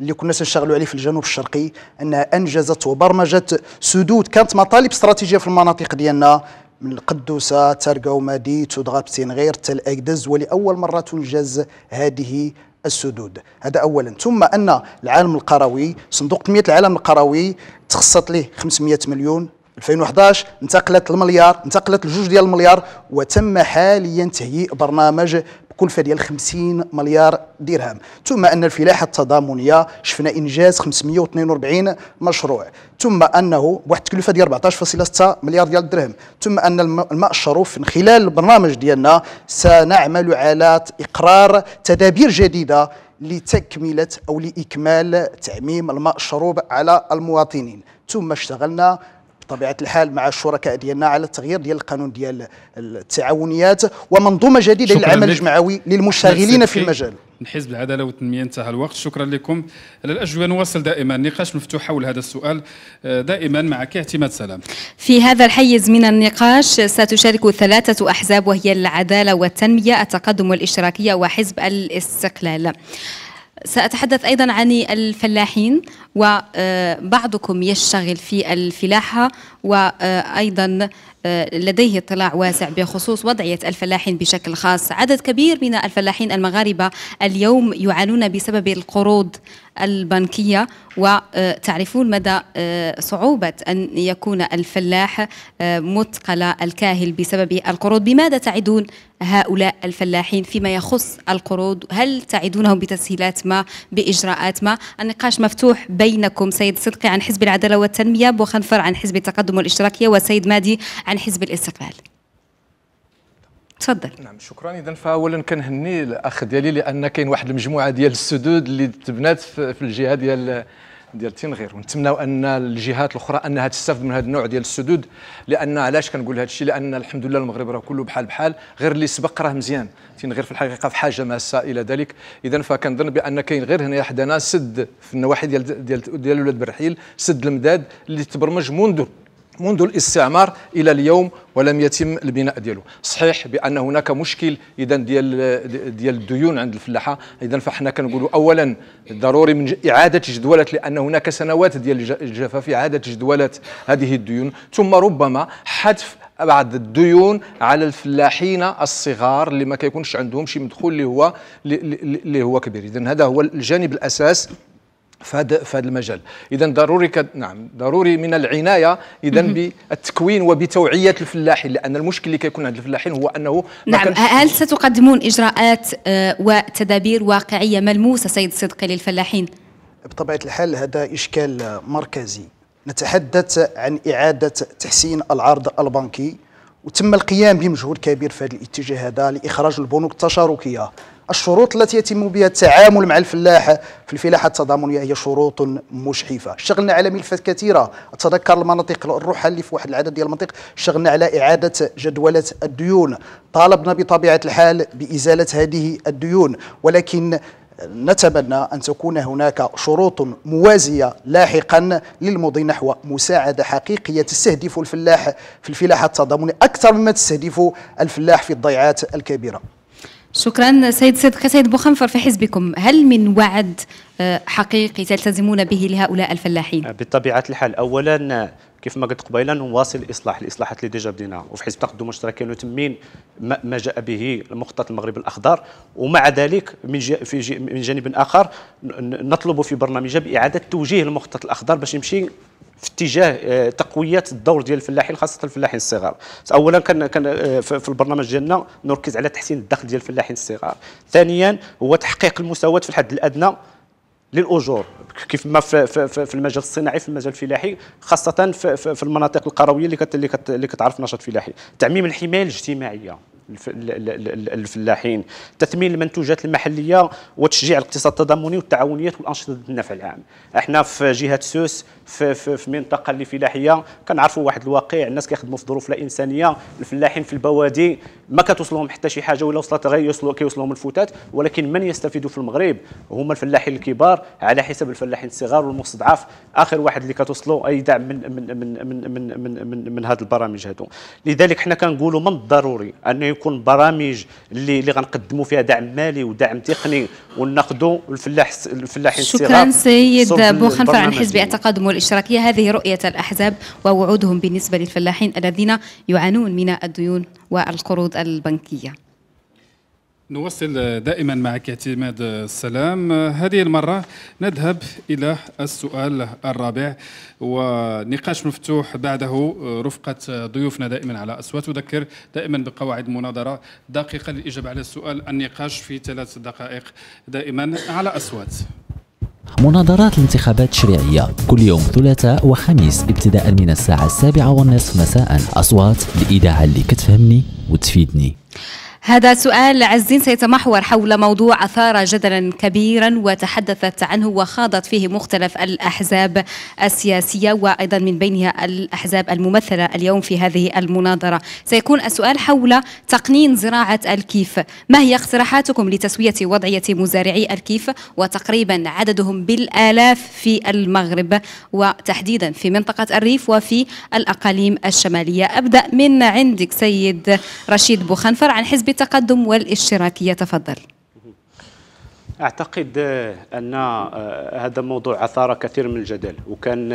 اللي كنا تنشتغلوا عليه في الجنوب الشرقي انها انجزت وبرمجت سدود كانت مطالب استراتيجيه في المناطق ديالنا من القدوسه ترقه ومديت ودغابتين غير تل اكدز ولاول مره تنجز هذه السدود هذا اولا ثم ان العالم القروي صندوق تنميه العالم القروي تخصت ليه 500 مليون 2011 انتقلت المليار انتقلت لجوج ديال المليار وتم حاليا تهيئ برنامج بكلفه ديال 50 مليار درهم ثم ان الفلاحه التضامنيه شفنا انجاز 542 مشروع ثم انه بواحد التكلفه ديال 14.6 مليار ديال الدرهم ثم ان الماء الشروف من خلال البرنامج ديالنا سنعمل على اقرار تدابير جديده لتكمله او لاكمال تعميم الماء الشروب على المواطنين ثم اشتغلنا بطبيعه الحال مع الشركاء ديالنا على التغيير ديال القانون ديال التعاونيات ومنظومه جديده للعمل الجمعوي للمشتغلين في المجال حزب العداله والتنميه انتهى الوقت شكرا لكم على الاجوبه نواصل دائما النقاش مفتوح حول هذا السؤال آه، دائما معك اعتماد سلام في هذا الحيز من النقاش ستشارك ثلاثه احزاب وهي العداله والتنميه التقدم والاشتراكيه وحزب الاستقلال سأتحدث أيضا عن الفلاحين وبعضكم يشتغل في الفلاحة وأيضا آه، لديه اطلاع واسع بخصوص وضعية الفلاحين بشكل خاص عدد كبير من الفلاحين المغاربة اليوم يعانون بسبب القروض البنكية وتعرفون مدى آه، صعوبة أن يكون الفلاح آه، متقل الكاهل بسبب القروض بماذا تعدون هؤلاء الفلاحين فيما يخص القروض هل تعدونهم بتسهيلات ما بإجراءات ما النقاش مفتوح بينكم سيد صدقي عن حزب العدالة والتنمية بوخنفر عن حزب التقدم والاشتراكية وسيد مادي عن حزب الاستقلال تفضل نعم شكرا اذا فاولا كنهني الاخ ديالي لان كاين واحد المجموعه ديال السدود اللي تبنات في الجهه ديال ديال تنغير ونتمناو ان الجهات الاخرى انها تستافد من هذا النوع ديال السدود لان علاش كنقول هذا الشيء لان الحمد لله المغرب راه كله بحال بحال غير اللي سبق راه مزيان تنغير في الحقيقه في حاجه ماسه الى ذلك اذا فكنظن بان كاين غير هنا حدانا سد في النواحي ديال ديال ديال ولاد برحيل سد المداد اللي تبرمج منذ منذ الاستعمار الى اليوم ولم يتم البناء ديالو صحيح بان هناك مشكل اذا ديال ديال الديون عند الفلاحه اذا فاحنا كنقولوا اولا ضروري من اعاده جدولات لان هناك سنوات ديال الجفاف اعاده جدولات هذه الديون ثم ربما حذف بعض الديون على الفلاحين الصغار اللي ما كيكونش عندهم شي مدخول اللي هو اللي هو كبير اذا هذا هو الجانب الاساس هذا في هذا المجال اذا ضروري كد... نعم ضروري من العنايه اذا بالتكوين وبتوعيه الفلاحين لان المشكل اللي كيكون عند الفلاحين هو انه نعم هل ستقدمون اجراءات آه، وتدابير واقعيه ملموسه سيد صدقي للفلاحين بطبيعه الحال هذا اشكال مركزي نتحدث عن اعاده تحسين العرض البنكي وتم القيام بمجهود كبير في هذا الاتجاه هذا لاخراج البنوك التشاركيه الشروط التي يتم بها التعامل مع الفلاح في الفلاحة التضامنية هي شروط مشحفة اشتغلنا على ملفات كثيرة أتذكر المناطق الرحل اللي في واحد العدد ديال المناطق اشتغلنا على إعادة جدولة الديون طالبنا بطبيعة الحال بإزالة هذه الديون ولكن نتمنى أن تكون هناك شروط موازية لاحقا للمضي نحو مساعدة حقيقية تستهدف الفلاح في الفلاحة التضامنية أكثر مما تستهدف الفلاح في الضيعات الكبيرة شكرا سيد صدق سيد بوخنفر في حزبكم هل من وعد آه، حقيقي تلتزمون به لهؤلاء الفلاحين؟ بطبيعه الحال اولا كيف ما قلت قبيلا نواصل الاصلاح الاصلاحات اللي ديجا بديناها وفي حزب تقدم المشترك كانوا تمين ما جاء به مخطط المغرب الاخضر ومع ذلك من في من جانب اخر نطلب في برنامج باعاده توجيه المخطط الاخضر باش يمشي في اتجاه آه، تقويه الدور ديال الفلاحين خاصه الفلاحين الصغار اولا كان آه، في البرنامج ديالنا نركز على تحسين الدخل ديال الفلاحين الصغار ثانيا هو تحقيق المساواه في الحد الادنى للاجور كيف ما في, في, في المجال الصناعي في المجال الفلاحي خاصه في, في المناطق القرويه اللي كت اللي كتعرف نشاط فلاحي تعميم الحمايه الاجتماعيه الفلاحين تثمين المنتوجات المحليه وتشجيع الاقتصاد التضامني والتعاونيات والانشطه النفع العام احنا في جهه سوس في, في, في منطقه اللي فلاحيه كنعرفوا واحد الواقع الناس كيخدموا في ظروف لا انسانيه الفلاحين في البوادي ما كتوصلهم حتى شي حاجه ولا وصلت غير يوصلوا كيوصلهم الفتات ولكن من يستفيدوا في المغرب هما الفلاحين الكبار على حساب الفلاحين الصغار والمستضعف اخر واحد اللي كتوصلوا اي دعم من من من من من من, من, من هذه البرامج هادو لذلك حنا كنقولوا من الضروري انه يكون برامج اللي اللي غنقدموا فيها دعم مالي ودعم تقني وناخذوا الفلاح الفلاحين الصغار شكرا سيد بوخنفر عن حزب التقدم والاشتراكيه هذه رؤيه الاحزاب ووعودهم بالنسبه للفلاحين الذين يعانون من الديون والقروض البنكيه نواصل دائما معك اعتماد السلام هذه المرة نذهب إلى السؤال الرابع ونقاش مفتوح بعده رفقة ضيوفنا دائما على أصوات أذكر دائما بقواعد مناظرة دقيقة للإجابة على السؤال النقاش في ثلاث دقائق دائما على أصوات مناظرات الانتخابات التشريعية كل يوم ثلاثاء وخميس ابتداء من الساعة السابعة والنصف مساء أصوات الإذاعة اللي كتفهمني وتفيدني هذا سؤال عزين سيتمحور حول موضوع أثار جدلا كبيرا وتحدثت عنه وخاضت فيه مختلف الأحزاب السياسية وأيضا من بينها الأحزاب الممثلة اليوم في هذه المناظرة سيكون السؤال حول تقنين زراعة الكيف ما هي اقتراحاتكم لتسوية وضعية مزارعي الكيف وتقريبا عددهم بالآلاف في المغرب وتحديدا في منطقة الريف وفي الأقاليم الشمالية أبدأ من عندك سيد رشيد بوخنفر عن حزب التقدم والاشتراكية تفضل أعتقد أن آه، هذا الموضوع أثار كثير من الجدل وكان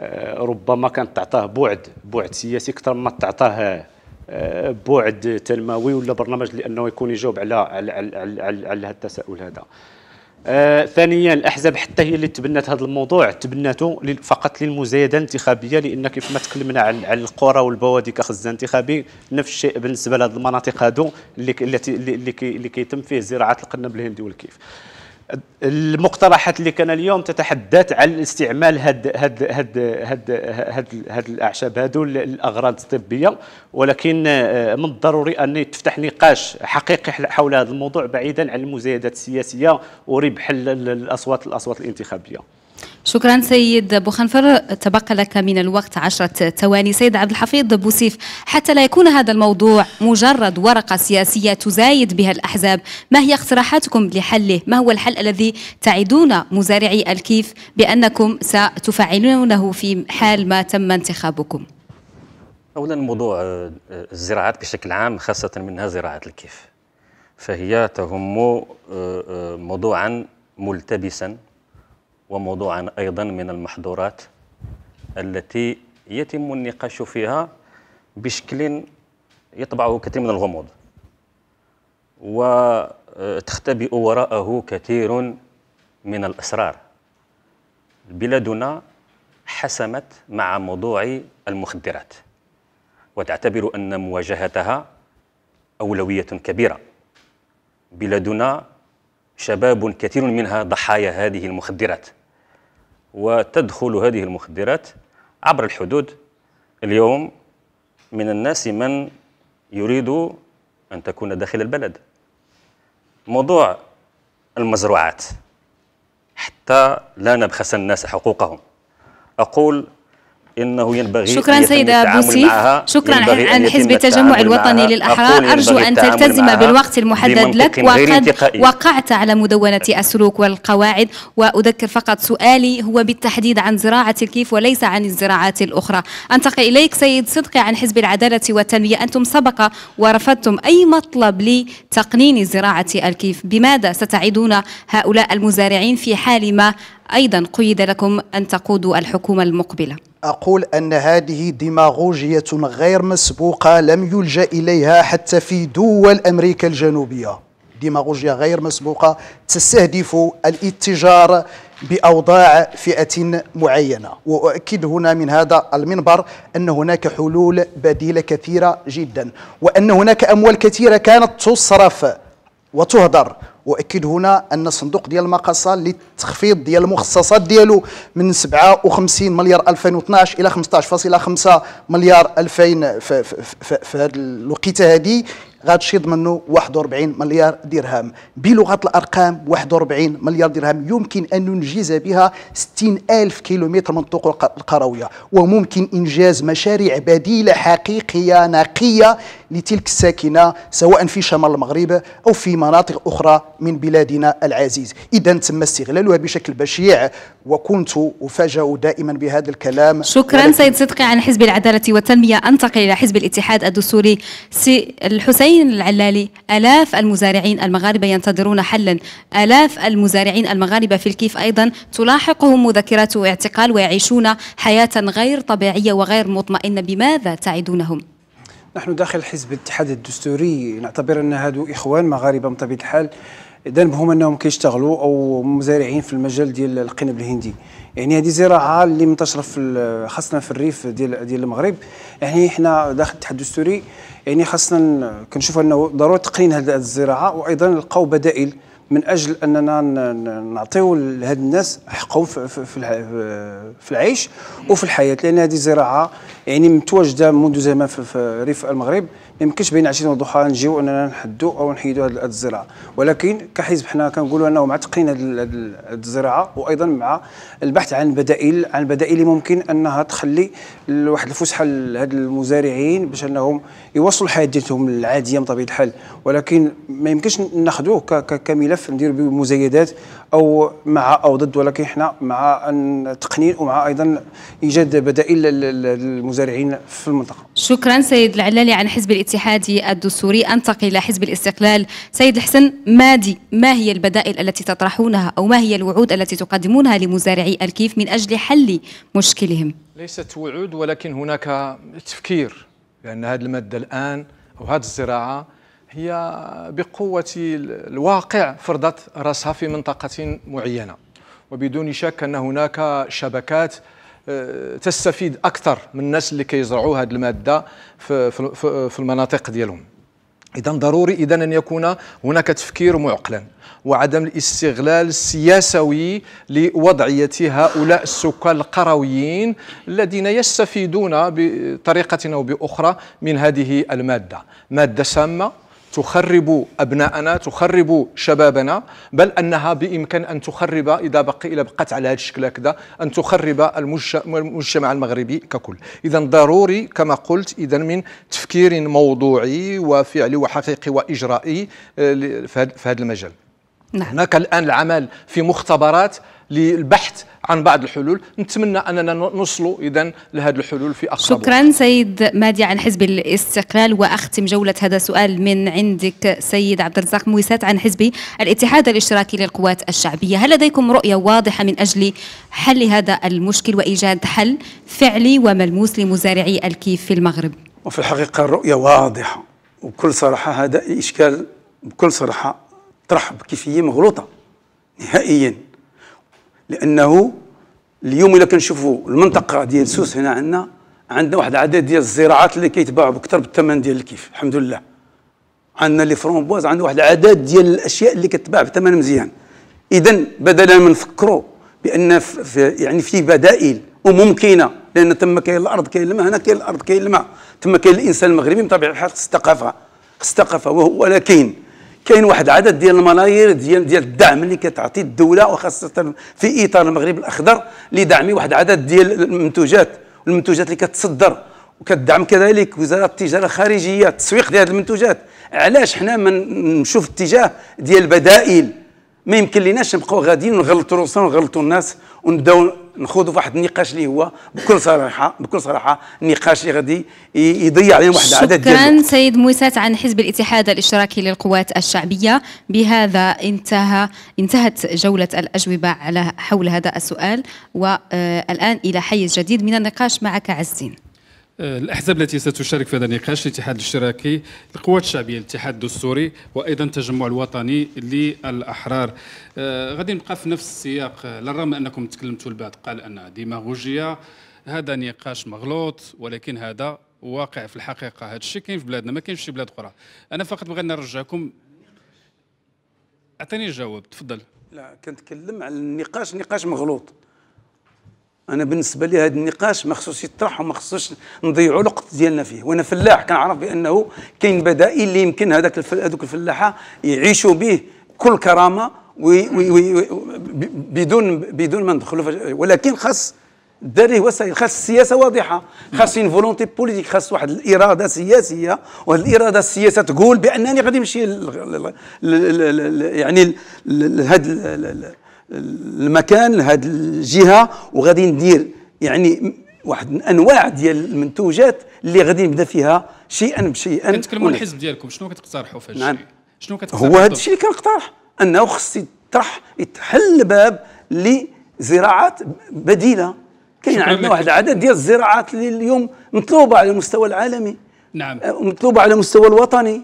آه، ربما كانت تعطاه بعد بعد سياسي أكثر ما تعطاه آه، بعد تنموي ولا برنامج لانه يكون يجاوب على على على, على, على هذا التساؤل هذا آه ثانيا الاحزاب حتى هي اللي تبنت هذا الموضوع تبنته فقط للمزايده الانتخابيه لان كيف ما تكلمنا على القرى والبوادي كخزان انتخابي نفس الشيء بالنسبه لهذه المناطق هذو اللي اللي اللي كيتم فيه زراعه القنب الهندي والكيف المقترحات اللي كان اليوم تتحدث عن استعمال هاد هاد هاد هاد هاد, هاد الاعشاب هادو للاغراض الطبيه ولكن آه، من الضروري ان تفتح نقاش حقيقي حول هذا الموضوع بعيدا عن المزايدات السياسيه وربح الاصوات الاصوات الانتخابيه شكرا سيد بوخنفر تبقى لك من الوقت عشرة ثواني سيد عبد الحفيظ بوسيف حتى لا يكون هذا الموضوع مجرد ورقة سياسية تزايد بها الأحزاب ما هي اقتراحاتكم لحله ما هو الحل الذي تعدون مزارعي الكيف بأنكم ستفعلونه في حال ما تم انتخابكم أولا موضوع الزراعات بشكل عام خاصة منها زراعة الكيف فهي تهم آه، آه، موضوعا ملتبسا وموضوعا أيضا من المحظورات التي يتم النقاش فيها بشكل يطبعه كثير من الغموض وتختبئ وراءه كثير من الأسرار بلادنا حسمت مع موضوع المخدرات وتعتبر أن مواجهتها أولوية كبيرة بلادنا شباب كثير منها ضحايا هذه المخدرات وتدخل هذه المخدرات عبر الحدود اليوم من الناس من يريد أن تكون داخل البلد موضوع المزروعات حتى لا نبخس الناس حقوقهم أقول انه ينبغي شكرا سيدة بوسيف شكرا عن حزب التجمع الوطني للاحرار ارجو ان تلتزم بالوقت المحدد لك وقد وقعت على مدونه السلوك والقواعد واذكر فقط سؤالي هو بالتحديد عن زراعه الكيف وليس عن الزراعات الاخرى انتقل اليك سيد صدقي عن حزب العداله والتنميه انتم سبق ورفضتم اي مطلب لتقنين زراعه الكيف بماذا ستعيدون هؤلاء المزارعين في حال ما ايضا قيد لكم ان تقودوا الحكومه المقبله أقول أن هذه ديماغوجية غير مسبوقة لم يلجأ إليها حتى في دول أمريكا الجنوبية ديماغوجية غير مسبوقة تستهدف الاتجار بأوضاع فئة معينة وأؤكد هنا من هذا المنبر أن هناك حلول بديلة كثيرة جدا وأن هناك أموال كثيرة كانت تصرف وتهدر واكد هنا ان صندوق ديال المقاصه للتخفيض ديال المخصصات ديالو من 57 مليار 2012 الى 15.5 مليار 2000 في هذه الوقيته هذه غتشيد منه 41 مليار درهم بلغه الارقام 41 مليار درهم يمكن ان ننجز بها 60 الف كيلومتر من الطرق القرويه وممكن انجاز مشاريع بديله حقيقيه نقيه لتلك الساكنه سواء في شمال المغرب او في مناطق اخرى من بلادنا العزيز اذا تم استغلالها بشكل بشيع وكنت افاجا دائما بهذا الكلام شكرا سيد صدقي عن حزب العداله والتنميه انتقل الى حزب الاتحاد الدستوري سي الحسين أين العلالي؟ آلاف المزارعين المغاربة ينتظرون حلا آلاف المزارعين المغاربة في الكيف أيضا تلاحقهم مذكرات اعتقال ويعيشون حياة غير طبيعية وغير مطمئنة بماذا تعدونهم؟ نحن داخل حزب الاتحاد الدستوري نعتبر أن هادو إخوان مغاربة بطبيعة الحال اذا بهم انهم كيشتغلوا او مزارعين في المجال ديال القنب الهندي يعني هذه زراعه اللي منتشره في خاصه في الريف ديال ديال المغرب يعني حنا داخل التحدي الدستوري يعني خاصنا كنشوف انه ضروري تقنين هذه الزراعه وايضا نلقاو بدائل من اجل اننا نعطيو لهاد الناس حقهم في, في, في العيش وفي الحياه لان هذه زراعه يعني متواجده منذ زمان في ريف المغرب ما يمكنش بين عشرين والضحى نجيو اننا نحدو او نحيدو هاد الزراعه ولكن كحزب حنا كنقولوا انه مع تقنين هاد الزراعه وايضا مع البحث عن بدائل عن بدائل ممكن انها تخلي واحد الفسحه لهاد المزارعين باش انهم يوصلوا ديالهم العاديه بطبيعه الحال ولكن ما يمكنش ناخذوه كملف ندير به مزايدات او مع او ضد ولكن حنا مع التقنين ومع ايضا ايجاد بدائل للمزارعين في المنطقه. شكرا سيد العلالي عن حزب الاتحاد الدستوري انتقل الى حزب الاستقلال سيد الحسن مادي ما هي البدائل التي تطرحونها او ما هي الوعود التي تقدمونها لمزارعي الكيف من اجل حل مشكلهم؟ ليست وعود ولكن هناك تفكير لأن هذه المادة الآن أو هذه الزراعة هي بقوة الواقع فرضت رأسها في منطقة معينة وبدون شك أن هناك شبكات آه، تستفيد أكثر من الناس اللي كيزرعوا هذه المادة في المناطق ديالهم إذا ضروري إذا أن يكون هناك تفكير معقلا وعدم الاستغلال السياسوي لوضعية هؤلاء السكان القرويين الذين يستفيدون بطريقة أو بأخرى من هذه المادة مادة سامة تخرب أبناءنا تخرب شبابنا بل أنها بإمكان أن تخرب إذا بقي إلى بقت على هذا الشكل هكذا أن تخرب المجتمع المغربي ككل إذا ضروري كما قلت إذا من تفكير موضوعي وفعلي وحقيقي وإجرائي آه، في هذا المجال نعم. هناك الآن العمل في مختبرات للبحث عن بعض الحلول نتمنى أننا نصل إذا لهذه الحلول في أقرب شكرا سيد مادي عن حزب الاستقلال وأختم جولة هذا السؤال من عندك سيد عبد الرزاق مويسات عن حزب الاتحاد الاشتراكي للقوات الشعبية هل لديكم رؤية واضحة من أجل حل هذا المشكل وإيجاد حل فعلي وملموس لمزارعي الكيف في المغرب وفي الحقيقة الرؤية واضحة وبكل صراحة هذا إشكال بكل صراحة طرح بكيفية مغلوطة نهائيا لانه اليوم الا كنشوفوا المنطقه ديال سوس هنا عندنا عندنا واحد العدد ديال الزراعات اللي كيتباعوا بكثر بالثمن ديال الكيف الحمد لله عندنا لي فرونبواز عندنا واحد العدد ديال الاشياء اللي كتباع بثمن مزيان اذا بدلا من نفكروا بان في يعني في بدائل وممكنه لان تما كاين الارض كاين الماء هنا كاين الارض كاين الماء تما كاين الانسان المغربي بطبيعه الحال خص الثقافه خص الثقافه ولكن كاين واحد العدد ديال الملايير ديال ديال الدعم اللي كتعطي الدوله وخاصه في اطار المغرب الاخضر لدعم واحد العدد ديال المنتوجات المنتوجات اللي كتصدر وكتدعم كذلك وزاره التجاره الخارجيه التسويق ديال المنتوجات علاش حنا ما نشوف في الاتجاه ديال البدائل ما يمكن ليناش نبقاو غاديين ونغلطوا روسنا ونغلطوا الناس ونبداو نخوضوا في واحد النقاش اللي هو بكل صراحه بكل صراحه نقاش اللي غادي يضيع علينا واحد العدد ديال شكرا سيد موسات عن حزب الاتحاد الاشتراكي للقوات الشعبيه بهذا انتهى انتهت جوله الاجوبه على حول هذا السؤال والان الى حيز جديد من النقاش معك عزين آه، الأحزاب التي ستشارك في هذا النقاش الاتحاد الاشتراكي القوات الشعبية الاتحاد الدستوري وأيضا التجمع الوطني للأحرار آه غادي نبقى في نفس السياق آه، للرغم أنكم تكلمتوا البعض قال أنها ديماغوجية هذا نقاش مغلوط ولكن هذا واقع في الحقيقة هذا الشيء كاين في بلادنا ما كاينش في بلاد أخرى أنا فقط بغيت نرجعكم أعطيني الجواب تفضل لا كنتكلم على النقاش نقاش مغلوط انا بالنسبه لي هذا النقاش ما خصوش يطرح وما خصوش نضيعوا الوقت ديالنا فيه وانا فلاح كنعرف بانه كاين بدائل اللي يمكن هذاك هذوك الفلاحه يعيشوا به كل كرامه وي... وي... وي... بدون بدون ما ندخلوا ولكن خاص الدري هو خاص السياسه واضحه خاص اون فولونتي بوليتيك خاص واحد الاراده سياسيه وهذه الاراده السياسيه تقول بانني غادي نمشي يعني هذا المكان لهذه الجهه وغادي ندير يعني واحد الانواع ديال المنتوجات اللي غادي نبدا فيها شيئا بشيئا كنتكلموا على الحزب ديالكم شنو كتقترحوا في هذا نعم. شنو كتقترحوا هو هذا الشيء اللي كنقترح انه خص يطرح يتحل الباب لزراعات بديله كاين عندنا واحد العدد ديال الزراعات اللي اليوم مطلوبه على المستوى العالمي نعم آه، مطلوبه على المستوى الوطني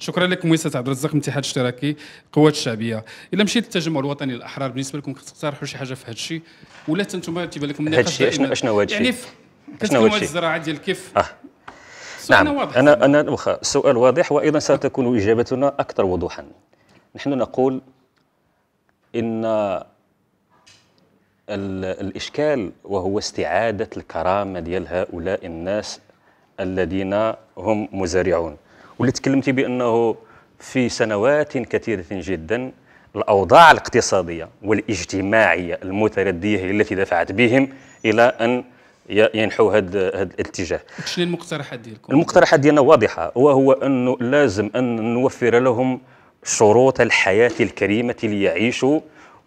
شكرا لك ميسة عبد الرزاق من الاتحاد الاشتراكي القوات الشعبيه الا مشيت للتجمع الوطني الاحرار بالنسبه لكم كتقترحوا شي حاجه في هذا الشيء ولا انتم تيبان لكم النقاش هادشي اشنو هذا الشيء يعني شنو هو الزراعه ديال كيف آه. نعم واضح انا انا واخا السؤال واضح وايضا ستكون اجابتنا اكثر وضوحا نحن نقول ان الاشكال وهو استعاده الكرامه ديال هؤلاء الناس الذين هم مزارعون واللي تكلمتي بانه في سنوات كثيره جدا الاوضاع الاقتصاديه والاجتماعيه المترديه التي دفعت بهم الى ان ينحو هذا الاتجاه شنو المقترحات ديالكم المقترحات ديالنا واضحه وهو انه لازم ان نوفر لهم شروط الحياه الكريمه ليعيشوا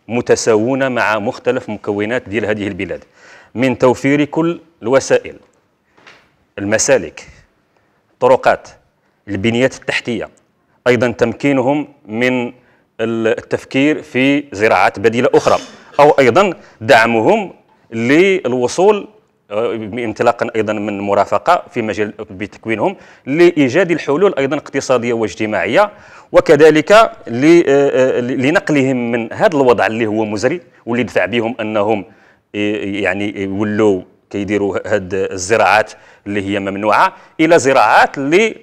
متساوون مع مختلف مكونات ديال هذه البلاد من توفير كل الوسائل المسالك طرقات البنيات التحتية أيضا تمكينهم من التفكير في زراعات بديلة أخرى أو أيضا دعمهم للوصول آه، انطلاقا ايضا من مرافقه في مجال بتكوينهم لايجاد الحلول ايضا اقتصاديه واجتماعيه وكذلك آه، آه، لنقلهم من هذا الوضع اللي هو مزري واللي دفع بهم انهم يعني يولوا كيديروا هاد الزراعات اللي هي ممنوعه الى زراعات اللي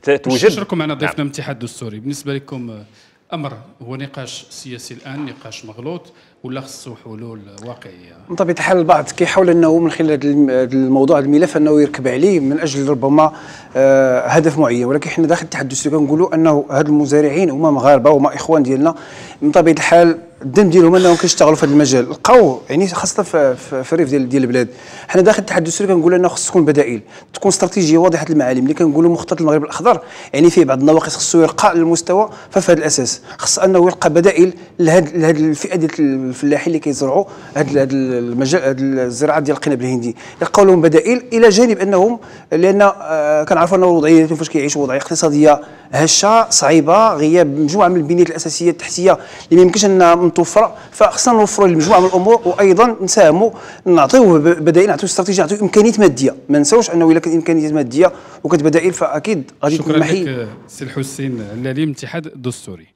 توجد نشكركم معنا ضيفنا نعم. من الاتحاد السوري بالنسبه لكم آه، امر هو نقاش سياسي الان نقاش مغلوط ولا خصو حلول واقعيه بطبيعه الحال البعض كيحاول انه من خلال هذا الموضوع هذا الملف انه يركب عليه من اجل ربما آه هدف معين ولكن حنا داخل الاتحاد كنقولوا انه هاد المزارعين هما مغاربه وما اخوان ديالنا بطبيعه الحال الدم ديالهم انهم كيشتغلوا في هذا المجال لقاو يعني خاصه في, في الريف ديال ديال البلاد حنا داخل التحدي السوري كنقول انه خص تكون بدائل تكون استراتيجيه واضحه المعالم اللي كنقولوا مخطط المغرب الاخضر يعني فيه بعض النواقص خصو يرقى للمستوى ففي هذا الاساس خص انه يلقى بدائل لهذه الفئه ديال الفلاحين اللي كيزرعوا هذا المجال هاد الزراعه ديال القنب الهندي يلقاو لهم بدائل الى جانب انهم لان آه، كنعرفوا ان الوضعيه فاش كيعيشوا وضعيه اقتصاديه هشه صعيبه غياب مجموعه من البنيات الاساسيه التحتيه اللي ما يمكنش ان متوفره فخصنا نوفروا لمجموعه من الامور وايضا نساهموا نعطيوه بدائل نعطيو استراتيجيه نعطيو امكانيات ماديه ما نساوش انه الا كانت امكانيات ماديه وكانت بدائل فاكيد غادي تمحي شكرا لك سي الحسين العليم الاتحاد الدستوري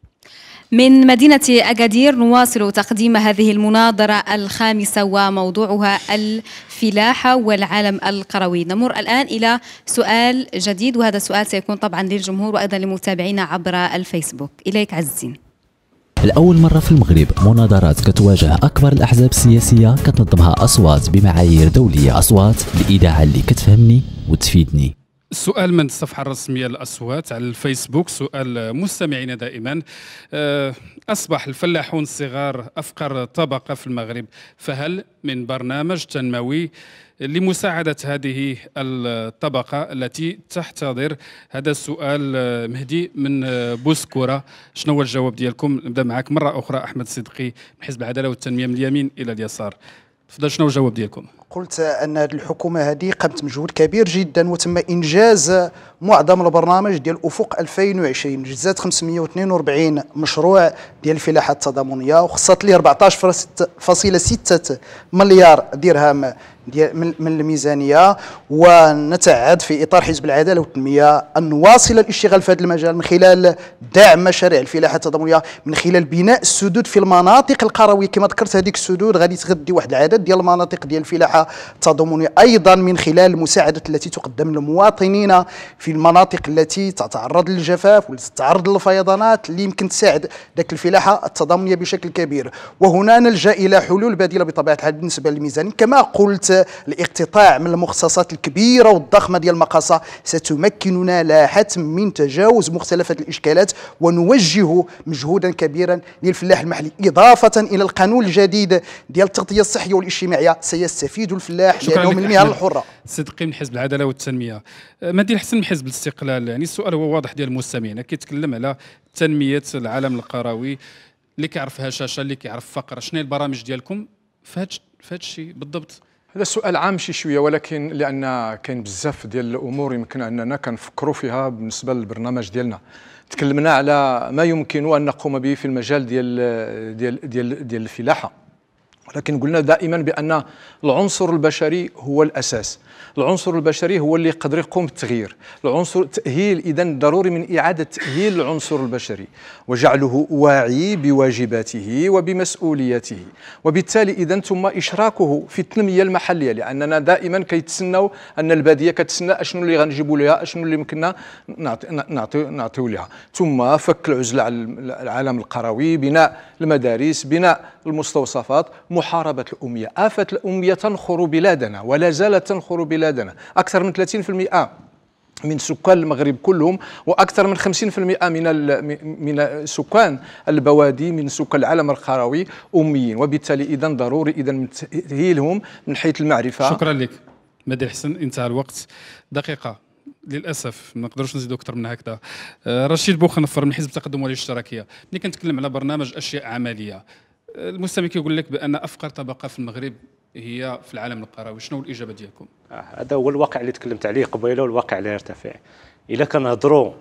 من مدينة أكادير نواصل تقديم هذه المناظرة الخامسة وموضوعها الفلاحة والعالم القروي نمر الآن إلى سؤال جديد وهذا السؤال سيكون طبعا للجمهور وأيضا لمتابعينا عبر الفيسبوك إليك عزين لأول مرة في المغرب مناظرات كتواجه أكبر الأحزاب السياسية كتنظمها أصوات بمعايير دولية أصوات الإذاعة اللي كتفهمني وتفيدني سؤال من الصفحة الرسمية للأصوات على الفيسبوك سؤال مستمعينا دائما آه، أصبح الفلاحون الصغار أفقر طبقة في المغرب فهل من برنامج تنموي لمساعدة هذه الطبقة التي تحتضر هذا السؤال آه، مهدي من آه، بوسكورة شنو هو الجواب ديالكم نبدأ معك مرة أخرى أحمد صدقي من حزب العدالة والتنمية من اليمين إلى اليسار تفضل شنو الجواب ديالكم؟ قلت ان الحكومه هذه قامت مجهود كبير جدا وتم انجاز معظم البرنامج ديال افق 2020 جزات 542 مشروع ديال الفلاحه التضامنيه وخصت ليه 14.6 مليار درهم من من الميزانيه ونتعد في اطار حزب العداله والتنميه ان نواصل الاشتغال في هذا المجال من خلال دعم مشاريع الفلاحه التضامنيه من خلال بناء السدود في المناطق القرويه كما ذكرت هذيك السدود غادي تغذي واحد العدد ديال المناطق ديال الفلاحه التضامنيه ايضا من خلال المساعدات التي تقدم للمواطنين في المناطق التي تتعرض للجفاف والتي تتعرض للفيضانات اللي يمكن تساعد ذاك الفلاحه التضامنيه بشكل كبير وهنا نلجا الى حلول بديله بطبيعه الحال بالنسبه للميزانيه كما قلت الاقتطاع من المخصصات الكبيره والضخمه ديال المقاصه ستمكننا لا حتم من تجاوز مختلف الاشكالات ونوجه مجهودا كبيرا للفلاح المحلي اضافه الى القانون الجديد ديال التغطيه الصحيه والاجتماعيه سيستفيد الفلاح لانه من المهن الحره صدقي من حزب العداله والتنميه مهدي الحسن من حزب الاستقلال يعني السؤال هو واضح ديال المستمعين كيتكلم على تنميه العالم القروي اللي كيعرف هشاشه اللي كيعرف فقر شنو البرامج ديالكم فهاد هذا الشيء بالضبط هذا سؤال عام شي شويه ولكن لان كاين بزاف ديال الامور يمكن اننا كنفكروا فيها بالنسبه للبرنامج ديالنا تكلمنا على ما يمكن ان نقوم به في المجال ديال ديال ديال, ديال الفلاحه ولكن قلنا دائما بان العنصر البشري هو الاساس العنصر البشري هو اللي يقدر يقوم بالتغيير العنصر تاهيل اذا ضروري من اعاده تاهيل العنصر البشري وجعله واعي بواجباته وبمسؤولياته وبالتالي اذا ثم اشراكه في التنميه المحليه لاننا دائما كيتسناو ان الباديه كتسنى اشنو اللي غنجيبوا لها اشنو اللي يمكننا نعطي نعطي نعطيو لها ثم فك العزله على العالم القروي بناء المدارس بناء المستوصفات محاربة الأمية آفة الأمية تنخر بلادنا ولا زالت تنخر بلادنا أكثر من 30% من سكان المغرب كلهم واكثر من 50% من من سكان البوادي من سكان العالم القروي اميين وبالتالي اذا ضروري اذا من تاهيلهم من حيث المعرفه شكرا لك مدي حسن انتهى الوقت دقيقه للاسف ما نقدرش نزيدو اكثر من هكذا آه، رشيد بوخنفر من حزب التقدم والاشتراكيه ملي كنتكلم على برنامج اشياء عمليه المستمع كيقول لك بان افقر طبقه في المغرب هي في العالم القروي شنو الاجابه ديالكم آه، هذا هو الواقع اللي تكلمت عليه قبيله والواقع اللي يرتفع الا كنهضروا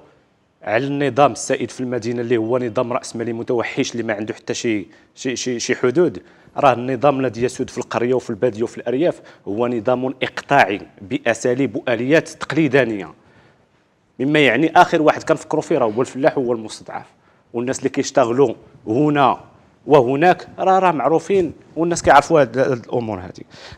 على النظام السائد في المدينه اللي هو نظام راسمالي متوحش اللي ما عنده حتى شي شي شي, شي حدود راه النظام الذي يسود في القريه وفي الباديه وفي الارياف هو نظام اقطاعي باساليب واليات تقليدانيه مما يعني اخر واحد كنفكروا فيه راه هو الفلاح هو المستضعف والناس اللي كيشتغلوا هنا وهناك راه راه معروفين والناس كيعرفوا هذه الامور هذه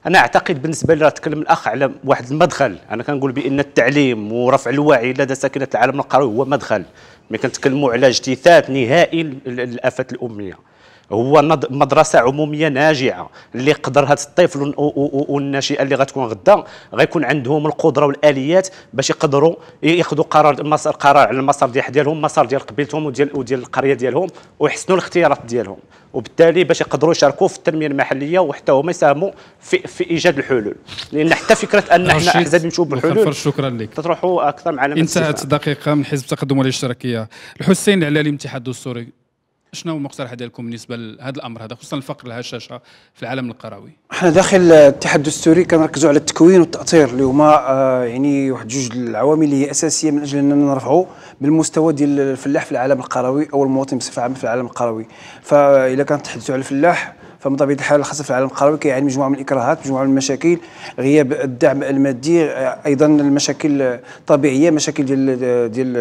انا اعتقد بالنسبه لي راه تكلم الاخ على واحد المدخل انا كنقول بان التعليم ورفع الوعي لدى ساكنه العالم القروي هو مدخل ما كنتكلموا على اجتثاث نهائي للافات الاميه هو مدرسه عموميه ناجعه اللي قدرها هذا الطفل والناشئه اللي غتكون غدا غيكون عندهم القدره والاليات باش يقدروا ياخذوا قرار مسار قرار على المسار ديال ديالهم المسار ديال قبيلتهم وديال وديال القريه ديالهم ويحسنوا الاختيارات ديالهم وبالتالي باش يقدروا يشاركوا في التنميه المحليه وحتى هما يساهموا في, في ايجاد الحلول لان حتى فكره ان احنا احزاب يمشوا بالحلول شكرا لك تطرحوا اكثر مع انتهت دقيقه من حزب التقدم والاشتراكيه الحسين العلالي من الاتحاد السوري شنو المقترح ديالكم بالنسبه لهذا الامر هذا خصوصا الفقر الهشاشه في العالم القروي حنا داخل الاتحاد الدستوري كنركزوا على التكوين والتاطير اللي هما آه يعني واحد جوج العوامل اللي هي اساسيه من اجل اننا نرفعوا بالمستوى ديال الفلاح في العالم القروي او المواطن بصفه عامه في العالم القروي فاذا كنتحدثوا على الفلاح فمن طبيعه الحال خاصه في العالم القروي كيعاني مجموعه من الاكراهات مجموعه من المشاكل غياب الدعم المادي ايضا المشاكل الطبيعيه مشاكل ديال ديال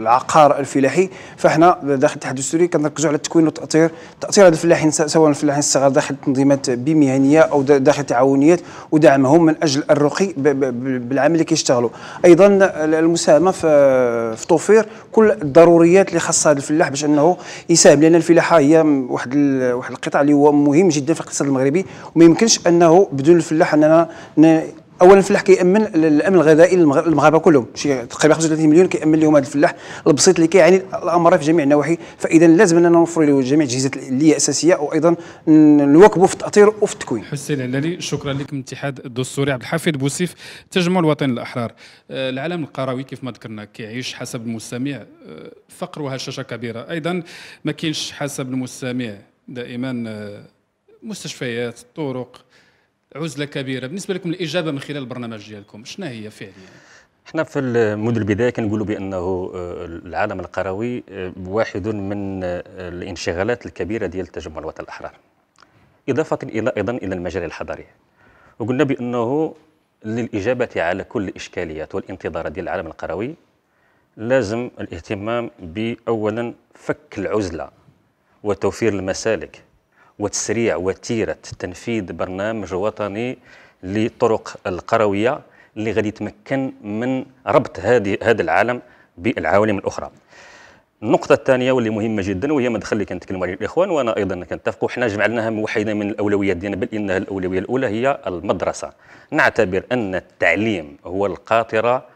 العقار الفلاحي فاحنا داخل الاتحاد السوري كنركزوا على التكوين والتاطير تاطير هذا الفلاحين سواء الفلاحين الصغار داخل التنظيمات بمهنيه او داخل التعاونيات ودعمهم من اجل الرقي بالعمل اللي كيشتغلوا ايضا المساهمه في توفير كل الضروريات اللي خاصها الفلاح باش انه يساهم لان الفلاحه هي واحد واحد القطاع اللي هو مهم مهم جدا في الاقتصاد المغربي وما يمكنش انه بدون الفلاح اننا اولا الفلاح كيامن الامن الغذائي للمغاربه كلهم شي تقريبا 35 مليون كيامن لهم هذا الفلاح البسيط اللي كيعاني الامر في جميع النواحي فاذا لازم اننا نوفروا له جميع الاجهزه اللي هي اساسيه وايضا نواكبوا في التاطير وفي التكوين حسين علالي شكرا لكم الاتحاد الدستوري عبد الحفيظ بوسيف تجمع الوطن الاحرار آه، العالم القروي كيف ما ذكرنا كيعيش حسب المستمع آه، فقر وهشاشه كبيره ايضا ما كاينش حسب المستمع دائما آه، مستشفيات طرق عزله كبيره بالنسبه لكم الاجابه من خلال البرنامج ديالكم شنو هي فعليا احنا في منذ البدايه كنقولوا بانه آه، العالم القروي آه، واحد من آه، الانشغالات الكبيره ديال التجمع الوطني الاحرار اضافه الى ايضا الى المجال الحضري وقلنا بانه للاجابه على كل الاشكاليات والانتظارات ديال العالم القروي لازم الاهتمام باولا فك العزله وتوفير المسالك وتسريع وتيره تنفيذ برنامج وطني للطرق القرويه اللي غادي يتمكن من ربط هذه هذا العالم بالعوالم الاخرى النقطة الثانية واللي مهمة جدا وهي دخل اللي كنتكلموا عليه الإخوان وأنا أيضا كنتفقوا حنا جمعناها موحدة من الأولويات ديالنا بل إنها الأولوية الأولى هي المدرسة نعتبر أن التعليم هو القاطرة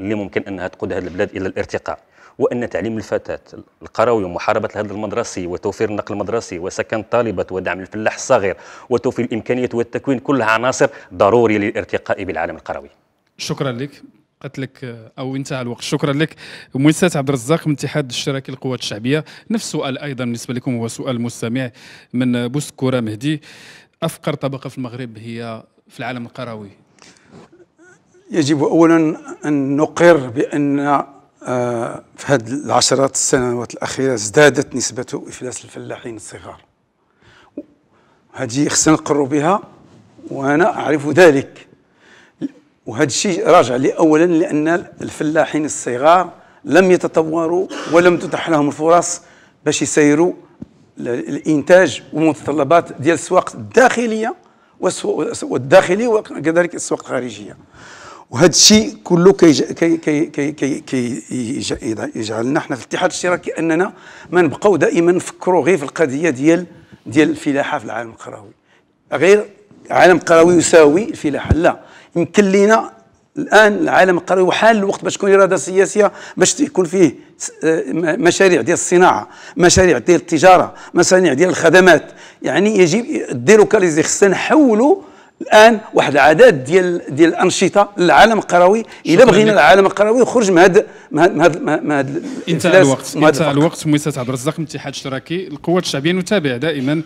اللي ممكن أنها تقود هذه البلاد إلى الارتقاء وأن تعليم الفتاة القروي ومحاربة الهدر المدرسي وتوفير النقل المدرسي وسكن طالبه ودعم الفلاح الصغير وتوفير الامكانيات والتكوين كلها عناصر ضروري للارتقاء بالعالم القروي شكرا لك قالت لك او انتهى الوقت شكرا لك مؤسسه عبد الرزاق من اتحاد الشراكه للقوات الشعبيه نفس السؤال ايضا بالنسبه لكم هو سؤال مستمع من بوسكوره مهدي افقر طبقه في المغرب هي في العالم القروي يجب اولا ان نقر بان آه، في هذه العشرات السنوات الأخيرة ازدادت نسبة إفلاس الفلاحين الصغار هذه خصنا نقروا بها وأنا أعرف ذلك وهذا الشيء راجع اولا لأن الفلاحين الصغار لم يتطوروا ولم تتح لهم الفرص باش يسيروا الإنتاج ومتطلبات ديال السواق الداخلية والداخلي وكذلك السواق الخارجية وهذا الشيء كله كيج... كي كي كي كي كي يجعلنا احنا في الاتحاد الاشتراكي اننا ما نبقاو دائما نفكروا غير في القضيه ديال ديال الفلاحه في العالم القروي غير عالم قروي يساوي الفلاحه لا يمكن لنا الان العالم القروي وحال الوقت باش تكون اراده سياسيه باش يكون فيه آه، مشاريع ديال الصناعه مشاريع ديال التجاره مشاريع ديال الخدمات يعني يجب ديروكاليزي خصنا نحولوا الان واحد العدد ديال ديال الانشطه للعالم القروي الا بغينا العالم القروي يخرج من هذا من هذا من هذا انتهى الوقت انتهى الوقت موسى عبد الرزاق من الاتحاد الاشتراكي القوات الشعبيه نتابع دائما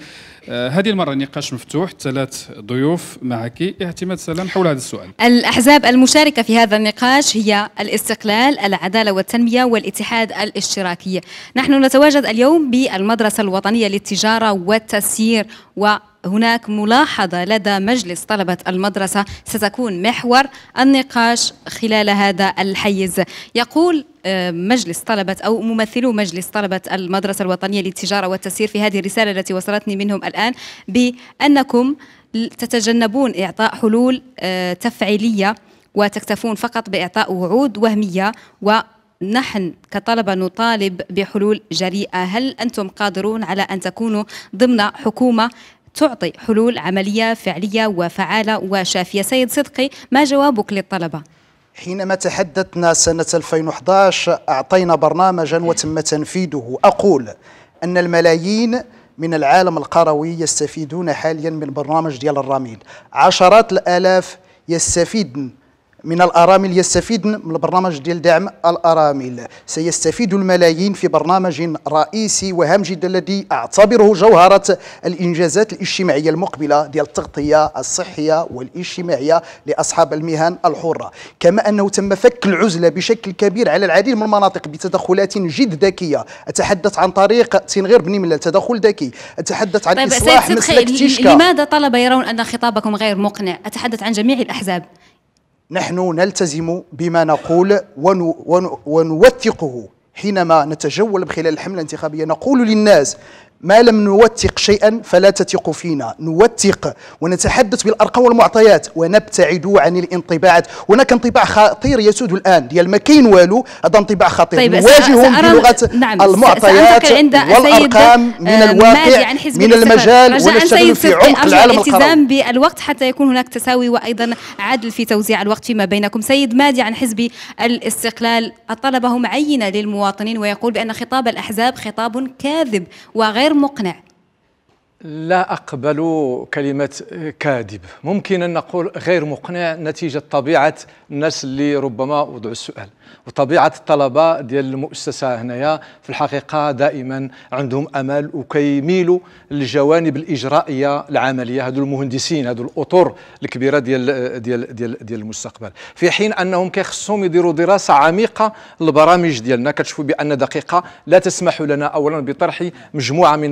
آه هذه المرة نقاش مفتوح ثلاث ضيوف معك اعتماد سلام حول هذا السؤال الأحزاب المشاركة في هذا النقاش هي الاستقلال العدالة والتنمية والاتحاد الاشتراكي نحن نتواجد اليوم بالمدرسة الوطنية للتجارة والتسيير و هناك ملاحظة لدى مجلس طلبة المدرسة ستكون محور النقاش خلال هذا الحيز يقول آه، مجلس طلبة أو ممثلو مجلس طلبة المدرسة الوطنية للتجارة والتسيير في هذه الرسالة التي وصلتني منهم الآن بأنكم تتجنبون إعطاء حلول آه، تفعيلية وتكتفون فقط بإعطاء وعود وهمية و نحن كطلبة نطالب بحلول جريئة هل أنتم قادرون على أن تكونوا ضمن حكومة تعطي حلول عملية فعلية وفعالة وشافية سيد صدقي ما جوابك للطلبة؟ حينما تحدثنا سنة 2011 أعطينا برنامجا وتم تنفيذه أقول أن الملايين من العالم القروي يستفيدون حاليا من برنامج ديال الرميل عشرات الآلاف يستفيدن من الأرامل يستفيدن من البرنامج ديال دعم الأرامل سيستفيد الملايين في برنامج رئيسي وهام جدا الذي أعتبره جوهرة الإنجازات الاجتماعية المقبلة ديال التغطية الصحية والاجتماعية لأصحاب المهن الحرة كما أنه تم فك العزلة بشكل كبير على العديد من المناطق بتدخلات جد ذكية أتحدث عن طريق تنغير بني من تدخل ذكي أتحدث عن طيب إصلاح مسلك تشكا لماذا طلب يرون أن خطابكم غير مقنع أتحدث عن جميع الأحزاب نحن نلتزم بما نقول ونوثقه حينما نتجول خلال الحملة الانتخابية نقول للناس ما لم نوثق شيئا فلا تثق فينا نوثق ونتحدث بالارقام والمعطيات ونبتعد عن الانطباعات هناك انطباع خطير يسود الان ديال ما كاين والو هذا انطباع خطير طيب نواجههم بلغه نعم المعطيات والارقام من الواقع آه، من المجال ونشتغل في عمق العالم الالتزام بالوقت حتى يكون هناك تساوي وايضا عدل في توزيع الوقت فيما بينكم سيد مادي عن حزب الاستقلال طلبهم عينه للمواطنين ويقول بان خطاب الاحزاب خطاب كاذب وغير مقنع لا أقبل كلمة كاذب ممكن أن نقول غير مقنع نتيجة طبيعة الناس اللي ربما وضعوا السؤال وطبيعه الطلبه ديال المؤسسه هنايا في الحقيقه دائما عندهم امل وكيميلوا للجوانب الاجرائيه العمليه هذو المهندسين هذو الاطر الكبيره ديال ديال ديال ديال المستقبل في حين انهم كيخصهم يديروا دراسه عميقه للبرامج ديالنا كتشوفوا بان دقيقه لا تسمح لنا اولا بطرح مجموعه من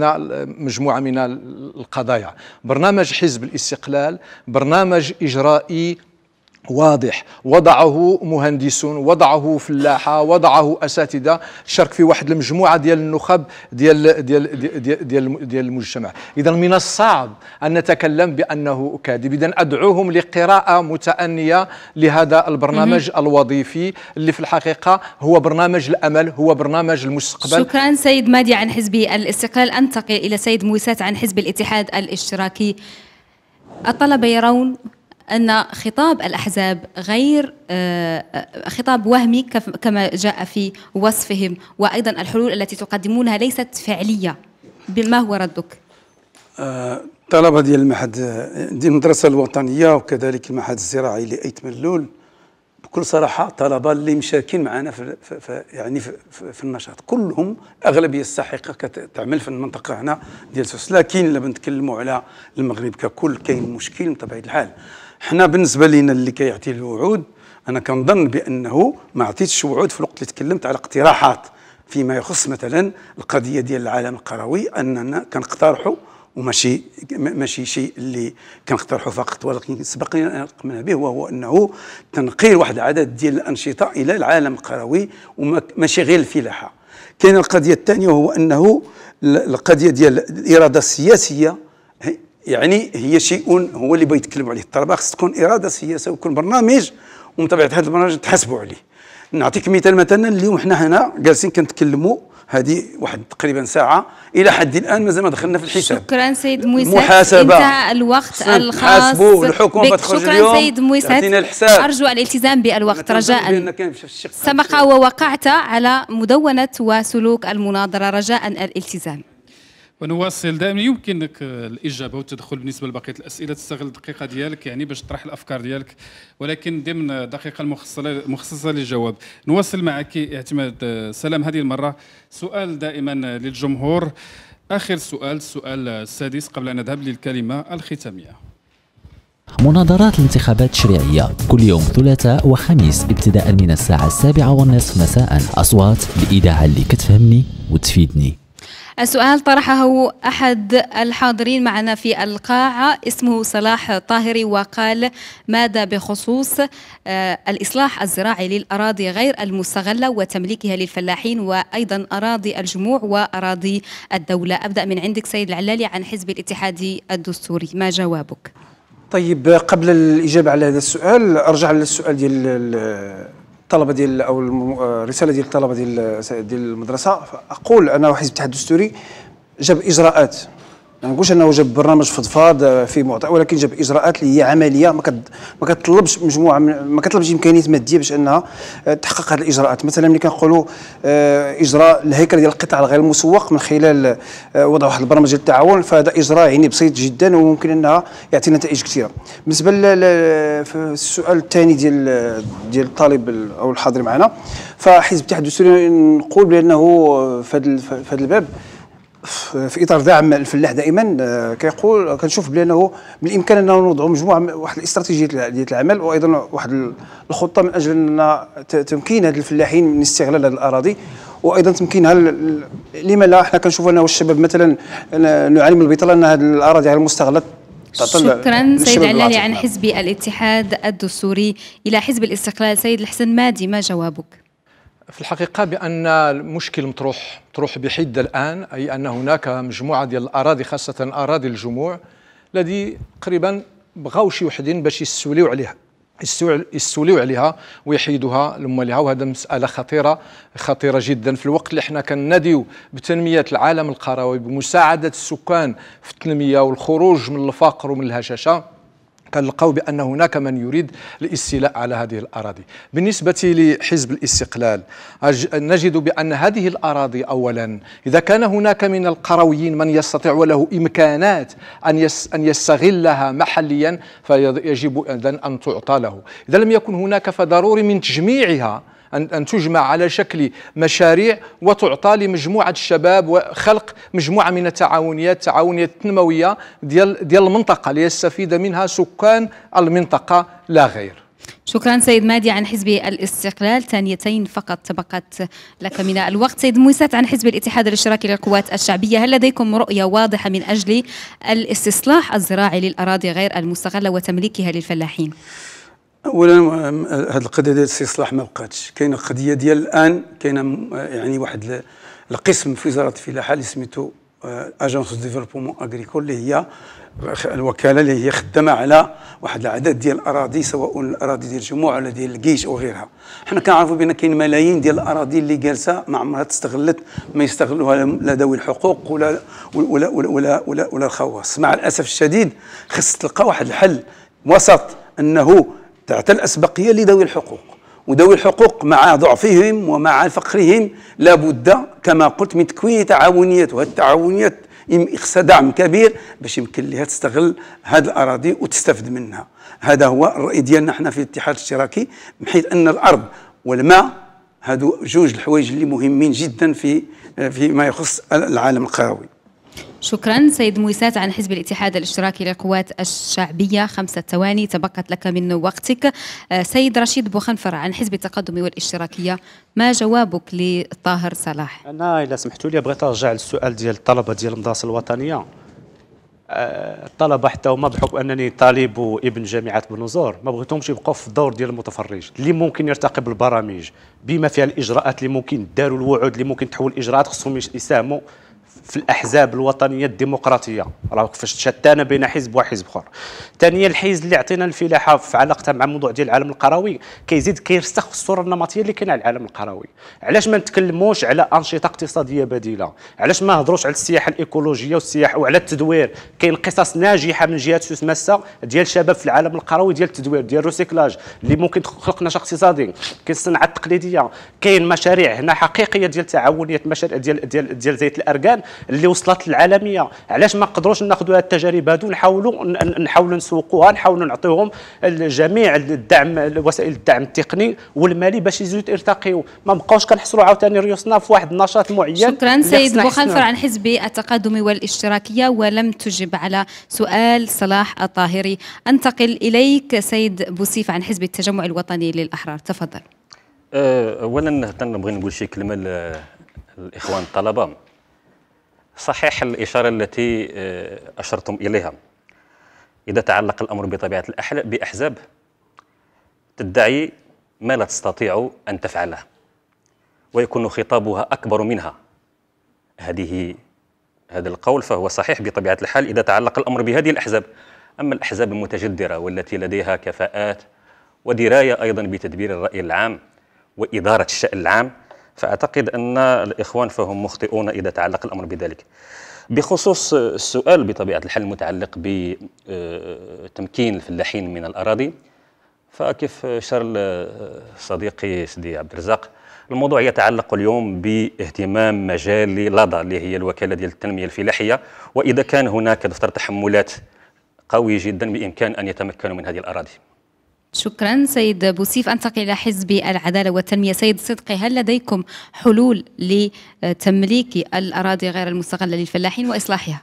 مجموعه من القضايا برنامج حزب الاستقلال برنامج اجرائي واضح وضعه مهندسون وضعه فلاحه وضعه اساتذه شارك في واحد المجموعه ديال النخب ديال ديال ديال ديال, ديال المجتمع اذا من الصعب ان نتكلم بانه كاذب اذا ادعوهم لقراءه متانيه لهذا البرنامج الوظيفي اللي في الحقيقه هو برنامج الامل هو برنامج المستقبل شكرا سيد مادي عن حزب الاستقلال انتقل الى سيد موسات عن حزب الاتحاد الاشتراكي الطلبه يرون أن خطاب الأحزاب غير آه، آه، خطاب وهمي كما جاء في وصفهم وأيضا الحلول التي تقدمونها ليست فعلية ما هو ردك؟ آه، طلبة ديال المعهد ديال المدرسة الوطنية وكذلك المعهد الزراعي لأيت ملول بكل صراحة طلبة اللي مشاركين معنا في, في يعني في, في, في النشاط كلهم أغلبية الساحقة كتعمل في المنطقة هنا ديال سوس لكن لما نتكلموا على المغرب ككل كاين مشكل بطبيعة الحال حنا بالنسبه لينا اللي كيعطي الوعود انا كنظن بانه ما عطيتش وعود في الوقت اللي تكلمت على اقتراحات فيما يخص مثلا القضيه ديال العالم القروي اننا كنقترحوا وماشي ماشي شيء اللي كنقترحوا فقط ولكن سبق لي قمنا به وهو انه تنقيل واحد العدد ديال الانشطه الى العالم القروي وماشي غير الفلاحه كاين القضيه الثانيه وهو انه القضيه ديال الاراده السياسيه يعني هي شيء هو اللي بيتكلموا عليه الطلبه خص تكون اراده سياسيه ويكون برنامج ومن طبيعه هذا البرنامج تحاسبوا عليه نعطيك مثال مثلا اليوم حنا هنا جالسين كنتكلموا هذه واحد تقريبا ساعه الى حد الان مازال ما دخلنا في الحساب شكرا سيد مويسات محاسبه انتهى الوقت الخاص الحكومه بك شكرا سيد موسى ارجو الالتزام بالوقت رجاء سبق ووقعت على مدونه وسلوك المناظره رجاء الالتزام ونواصل دائما يمكنك الاجابه والتدخل بالنسبه لبقيه الاسئله تستغل الدقيقه ديالك يعني باش تطرح الافكار ديالك ولكن ضمن الدقيقه المخصصه للجواب نواصل معك اعتماد سلام هذه المره سؤال دائما للجمهور اخر سؤال السؤال السادس قبل ان نذهب للكلمه الختاميه مناظرات الانتخابات التشريعية كل يوم ثلاثاء وخميس ابتداء من الساعة السابعة والنصف مساء أصوات الإذاعة اللي كتفهمني وتفيدني السؤال طرحه أحد الحاضرين معنا في القاعة اسمه صلاح طاهري وقال ماذا بخصوص آه، الإصلاح الزراعي للأراضي غير المستغلة وتمليكها للفلاحين وأيضا أراضي الجموع وأراضي الدولة أبدأ من عندك سيد العلالي عن حزب الاتحاد الدستوري ما جوابك؟ طيب قبل الإجابة على هذا السؤال أرجع للسؤال ديال الطلبه ديال او الرساله آه، ديال الطلبه ديال ديال المدرسه اقول انا حزب الاتحاد الدستوري جاب اجراءات ما نقولش انه جاب برنامج فضفاض آه، في معطى ولكن جاب اجراءات اللي هي عمليه ما كد... ما كتطلبش مجموعه من... ما كتطلبش امكانيات ماديه باش انها آه، تحقق هذه الاجراءات مثلا ملي كنقولوا آه، اجراء الهيكل ديال القطاع الغير المسوق من خلال وضع واحد البرنامج ديال التعاون فهذا اجراء يعني بسيط جدا وممكن انها يعطي نتائج كثيره بالنسبه للسؤال الثاني ديال ديال الطالب او الحاضر معنا فحزب التحدي السوري نقول بانه في هذا الباب في اطار دعم الفلاح دائما آه، كيقول كنشوف بانه بالامكان اننا نوضعوا مجموعه واحد الاستراتيجيه ديال العمل وايضا واحد الخطه من اجل ان تمكين هاد الفلاحين من استغلال هذه الاراضي وايضا تمكينها لما لا حنا كنشوفوا انه الشباب مثلا نعاني من البطاله ان هذه الاراضي غير مستغله شكرا سيد علالي عن حزب الاتحاد الدستوري الى حزب الاستقلال سيد الحسن مادي ما جوابك في الحقيقة بأن المشكل مطروح مطروح بحدة الآن أي أن هناك مجموعة ديال الأراضي خاصة أراضي الجموع الذي تقريبا بغاو شي وحدين باش يستوليو عليها يستوليو عليها ويحيدوها لمالها وهذا مسألة خطيرة خطيرة جدا في الوقت اللي حنا كنناديو بتنمية العالم القروي بمساعدة السكان في التنمية والخروج من الفقر ومن الهشاشة كان لقوا بان هناك من يريد الاستيلاء على هذه الاراضي بالنسبه لحزب الاستقلال نجد بان هذه الاراضي اولا اذا كان هناك من القرويين من يستطيع وله امكانات ان ان يستغلها محليا فيجب اذا ان تعطى له اذا لم يكن هناك فضروري من تجميعها أن تجمع على شكل مشاريع وتعطى لمجموعة الشباب وخلق مجموعة من التعاونيات التعاونيات التنموية ديال, ديال المنطقة ليستفيد منها سكان المنطقة لا غير شكرا سيد مادي عن حزب الاستقلال ثانيتين فقط تبقت لك من الوقت سيد مويسات عن حزب الاتحاد الاشتراكي للقوات الشعبية هل لديكم رؤية واضحة من أجل الاستصلاح الزراعي للأراضي غير المستغلة وتمليكها للفلاحين؟ اولا هذه القضيه ديال السي صلاح ما بقاتش كاينه قضيه ديال الان كاينه يعني واحد القسم في وزاره الفلاحه اللي سميتو اجونس ديفلوبمون اغريكول اللي هي الوكاله اللي هي خدامه على واحد العدد ديال الاراضي سواء الاراضي ديال الجموع ولا ديال الجيش او غيرها حنا كنعرفوا بان كاين ملايين ديال الاراضي اللي جالسه ما عمرها تستغلت ما يستغلوها لا ذوي الحقوق ولا ولا ولا ولا, ولا, ولا الخواص مع الاسف الشديد خص تلقى واحد الحل وسط انه تعطي الأسبقية لذوي الحقوق وذوي الحقوق مع ضعفهم ومع فقرهم لابد كما قلت من تكوين تعاونيات وهذه التعاونيات خصها دعم كبير باش يمكن لها تستغل هذه الاراضي وتستفد منها هذا هو الراي ديالنا احنا في الاتحاد الاشتراكي من حيث ان الارض والماء هادو جوج الحوايج اللي مهمين جدا في فيما يخص العالم القروي شكرا سيد مويسات عن حزب الاتحاد الاشتراكي للقوات الشعبيه خمسة ثواني تبقت لك من وقتك آه، سيد رشيد بوخنفر عن حزب التقدم والاشتراكيه ما جوابك لطاهر صلاح انا الا سمحتوا لي بغيت ارجع للسؤال ديال الطلبه ديال المدرسه الوطنيه آه، الطلبه حتى هما بحكم انني طالب وابن جامعه زور ما بغيتهمش يبقوا في الدور ديال المتفرج اللي ممكن يرتقي بالبرامج بما فيها الاجراءات اللي ممكن داروا الوعود اللي ممكن تحول الاجراءات خصهم يساهموا في الاحزاب الوطنيه الديمقراطيه راه كيفاش تشتانا بين حزب وحزب اخر ثانيا الحيز اللي عطينا الفلاحه في علاقتها مع موضوع ديال العالم القروي كيزيد كيرسخ الصوره النمطيه اللي كاينه على العالم القروي علاش ما نتكلموش على انشطه اقتصاديه بديله علاش ما نهضروش على السياحه الايكولوجيه والسياحه وعلى التدوير كاين قصص ناجحه من جهه سوس ماسه ديال الشباب في العالم القروي ديال التدوير ديال الريسيكلاج اللي ممكن تخلق نشاط اقتصادي كاين الصناعه التقليديه كاين مشاريع هنا حقيقيه ديال تعاونيه مشاريع ديال ديال ديال زيت الاركان اللي وصلت للعالميه علاش ما نقدروش ناخذوا هذه التجارب هذو نحاولوا نحاولوا نسوقوها نحاولوا نعطيوهم جميع الدعم وسائل الدعم التقني والمالي باش يزيدوا يرتقيوا ما بقاوش كنحصروا عاوتاني ريوسنا في واحد النشاط معين شكرا سيد بوخنفر عن حزب التقدم والاشتراكيه ولم تجب على سؤال صلاح الطاهري انتقل اليك سيد بوسيف عن حزب التجمع الوطني للاحرار تفضل أه، اولا نبغي نقول شي كلمه للاخوان الطلبه صحيح الإشارة التي آه، أشرتم إليها إذا تعلق الأمر بطبيعة الأحل بأحزاب تدعي ما لا تستطيع أن تفعله ويكون خطابها أكبر منها هذه هذا القول فهو صحيح بطبيعة الحال إذا تعلق الأمر بهذه الأحزاب أما الأحزاب المتجدرة والتي لديها كفاءات ودراية أيضا بتدبير الرأي العام وإدارة الشأن العام فأعتقد أن الإخوان فهم مخطئون إذا تعلق الأمر بذلك بخصوص السؤال بطبيعة الحال المتعلق بتمكين الفلاحين من الأراضي فكيف شر صديقي سيدي عبد الرزاق الموضوع يتعلق اليوم باهتمام مجالي لادا اللي هي الوكاله ديال التنميه الفلاحيه واذا كان هناك دفتر تحملات قوي جدا بامكان ان يتمكنوا من هذه الاراضي شكرا سيد بوسيف انتقل الى حزب العداله والتنميه سيد صدقي هل لديكم حلول لتمليك الاراضي غير المستغله للفلاحين واصلاحها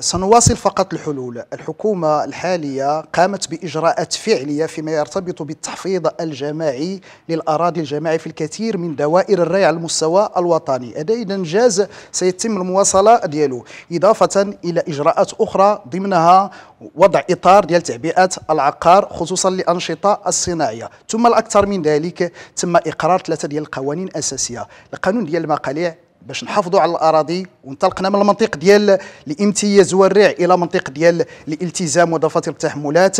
سنواصل فقط الحلول الحكومة الحالية قامت بإجراءات فعلية فيما يرتبط بالتحفيظ الجماعي للأراضي الجماعي في الكثير من دوائر الريع على المستوى الوطني هذا إذا إنجاز سيتم المواصلة ديالو إضافة إلى إجراءات أخرى ضمنها وضع إطار ديال تعبئة العقار خصوصا للأنشطة الصناعية ثم الأكثر من ذلك تم إقرار ثلاثة ديال القوانين الأساسية القانون ديال المقاليع باش نحافظوا على الاراضي وانطلقنا من المنطق ديال الامتياز والريع الى منطق ديال الالتزام وضفات التحملات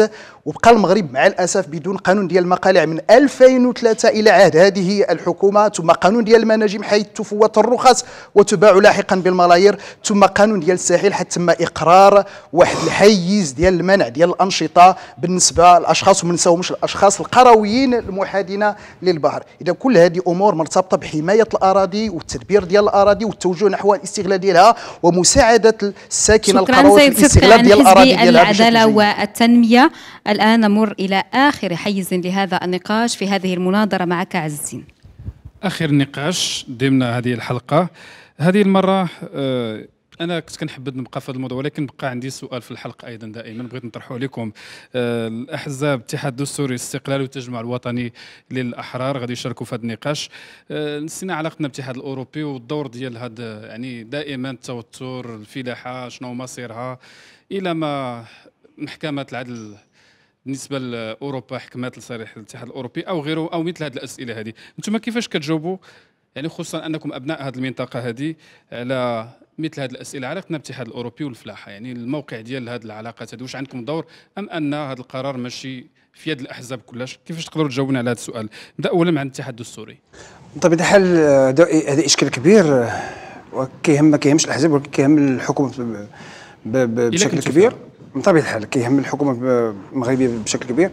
وبقى المغرب مع الاسف بدون قانون ديال المقالع من 2003 الى عهد هذه الحكومه ثم قانون ديال المناجم حيث تفوت الرخص وتباع لاحقا بالملايير ثم قانون ديال الساحل حتى تم اقرار واحد الحيز ديال المنع ديال الانشطه بالنسبه للاشخاص وما نساوهمش الاشخاص القرويين المحادين للبحر اذا كل هذه امور مرتبطه بحمايه الاراضي والتدبير ديال الاراضي والتوجه نحو الاستغلال ديالها ومساعده الساكنه القرويه في الاستغلال ديال الاراضي ديالها العداله والتنميه الان نمر الى اخر حيز لهذا النقاش في هذه المناظره معك عز الدين اخر نقاش ضمن هذه الحلقه هذه المره آه انا كنت كنحب نبقى في هذا الموضوع ولكن بقى عندي سؤال في الحلقه ايضا دائما بغيت نطرحه لكم آه، الاحزاب الاتحاد الدستوري الاستقلال والتجمع الوطني للاحرار غادي يشاركوا في هذا النقاش آه، نسينا علاقتنا بالاتحاد الاوروبي والدور ديال هذا يعني دائما التوتر الفلاحه شنو مصيرها الى ما محكمه العدل بالنسبه لاوروبا حكمت لصريح الاتحاد الاوروبي او غيره او مثل هذه الاسئله هذه انتم كيفاش كتجاوبوا يعني خصوصا انكم ابناء هذه المنطقه هذه على مثل هذه الاسئله علاقتنا بالاتحاد الاوروبي والفلاحه يعني الموقع ديال هذه العلاقات هذه واش عندكم دور ام ان هذا القرار ماشي في يد الاحزاب كلش كيفاش تقدروا تجاوبونا على هذا السؤال نبدا اولا مع الاتحاد السوري بطبيعه طيب، الحال هذا اشكال كبير وكيهم ما كيهمش الاحزاب ولكن كيهم الحكومه بشكل كبير من طبيعه الحال كيهم الحكومه المغربيه بشكل كبير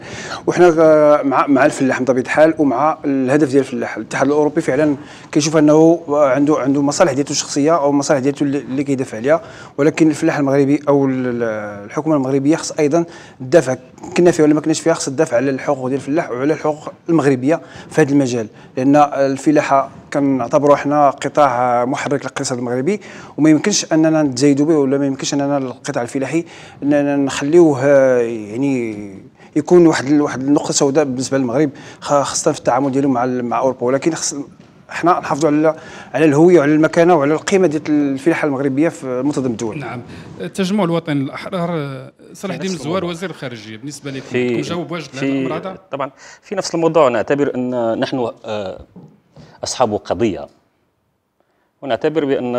وحنا مع مع الفلاح من طبيعه الحال ومع الهدف ديال الفلاح الاتحاد الاوروبي فعلا كيشوف انه عنده عنده مصالح ديالته الشخصيه او مصالح ديالته اللي كيدافع عليها ولكن الفلاح المغربي او الحكومه المغربيه خص ايضا تدافع كنا فيها ولا ما كناش فيها خص تدافع على الحقوق ديال الفلاح وعلى الحقوق المغربيه في هذا المجال لان الفلاحه كنعتبروا احنا قطاع محرك للاقتصاد المغربي وما يمكنش اننا نتزايدوا به ولا ما يمكنش اننا القطاع الفلاحي اننا نخليوه يعني يكون واحد واحد النقطه سوداء بالنسبه للمغرب خاصه في التعامل ديالو مع مع اوروبا ولكن خص احنا نحافظوا على على الهويه وعلى المكانه وعلى القيمه ديال الفلاحه المغربيه في منتظم الدول نعم التجمع الوطني الاحرار صلاح الدين الزوار وزير الخارجيه بالنسبه لكم جاوب واجد هذا طبعا في نفس الموضوع نعتبر ان نحن آه، أصحاب قضية ونعتبر بأنه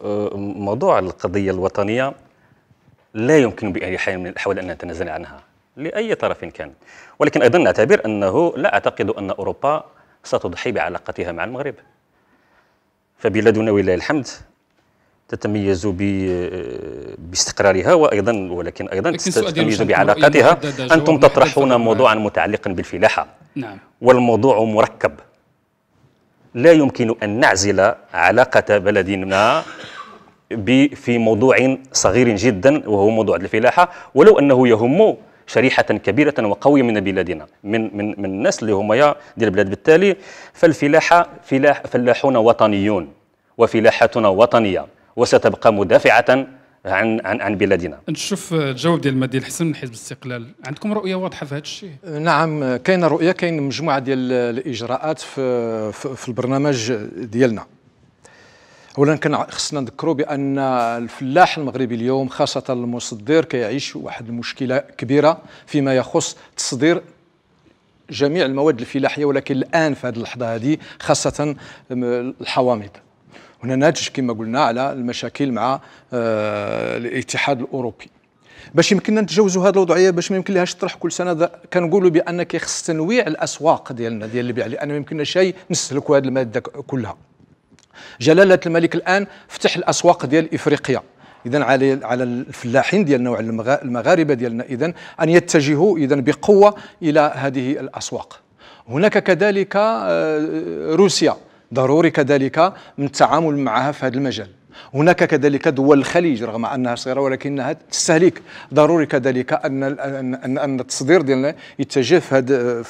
آه، موضوع القضية الوطنية لا يمكن بأي حال من الأحوال أن نتنازل عنها لأي طرف كان ولكن أيضا نعتبر أنه لا أعتقد أن أوروبا ستضحي بعلاقتها مع المغرب فبلادنا ولله الحمد تتميز آه، باستقرارها وايضا ولكن ايضا تتميز بعلاقاتها انتم تطرحون موضوعا متعلقا بالفلاحه نعم والموضوع مركب لا يمكن أن نعزل علاقة بلدنا في موضوع صغير جدا وهو موضوع الفلاحة ولو أنه يهم شريحة كبيرة وقوية من بلادنا من من من الناس اللي هما ديال البلاد بالتالي فالفلاحة فلاح فلاحون وطنيون وفلاحتنا وطنية وستبقى مدافعة عن عن عن بلادنا نشوف الجواب ديال مدير الحسن حزب الاستقلال عندكم رؤيه واضحه في هذا الشيء أه، نعم كاينه رؤيه كاين مجموعه ديال الاجراءات في في البرنامج ديالنا اولا كان خصنا نذكروا بان الفلاح المغربي اليوم خاصه المصدر كيعيش واحد المشكله كبيره فيما يخص تصدير جميع المواد الفلاحيه ولكن الان في هذه اللحظه هذه خاصه الحوامض هنا ناتج كما قلنا على المشاكل مع آه، الاتحاد الاوروبي باش يمكننا نتجاوزوا هذه الوضعيه باش ما يمكن لهاش تطرح كل سنه كنقولوا بان كيخص تنويع الاسواق ديالنا ديال البيع لان ما يمكننا شيء نستهلكوا هذه الماده كلها جلاله الملك الان فتح الاسواق ديال افريقيا اذا على على الفلاحين ديالنا وعلى المغاربه ديالنا اذا ان يتجهوا اذا بقوه الى هذه الاسواق هناك كذلك آه، روسيا ضروري كذلك من التعامل معها في هذا المجال هناك كذلك دول الخليج رغم انها صغيره ولكنها تستهلك ضروري كذلك ان ان ان التصدير ديالنا يتجه في هذا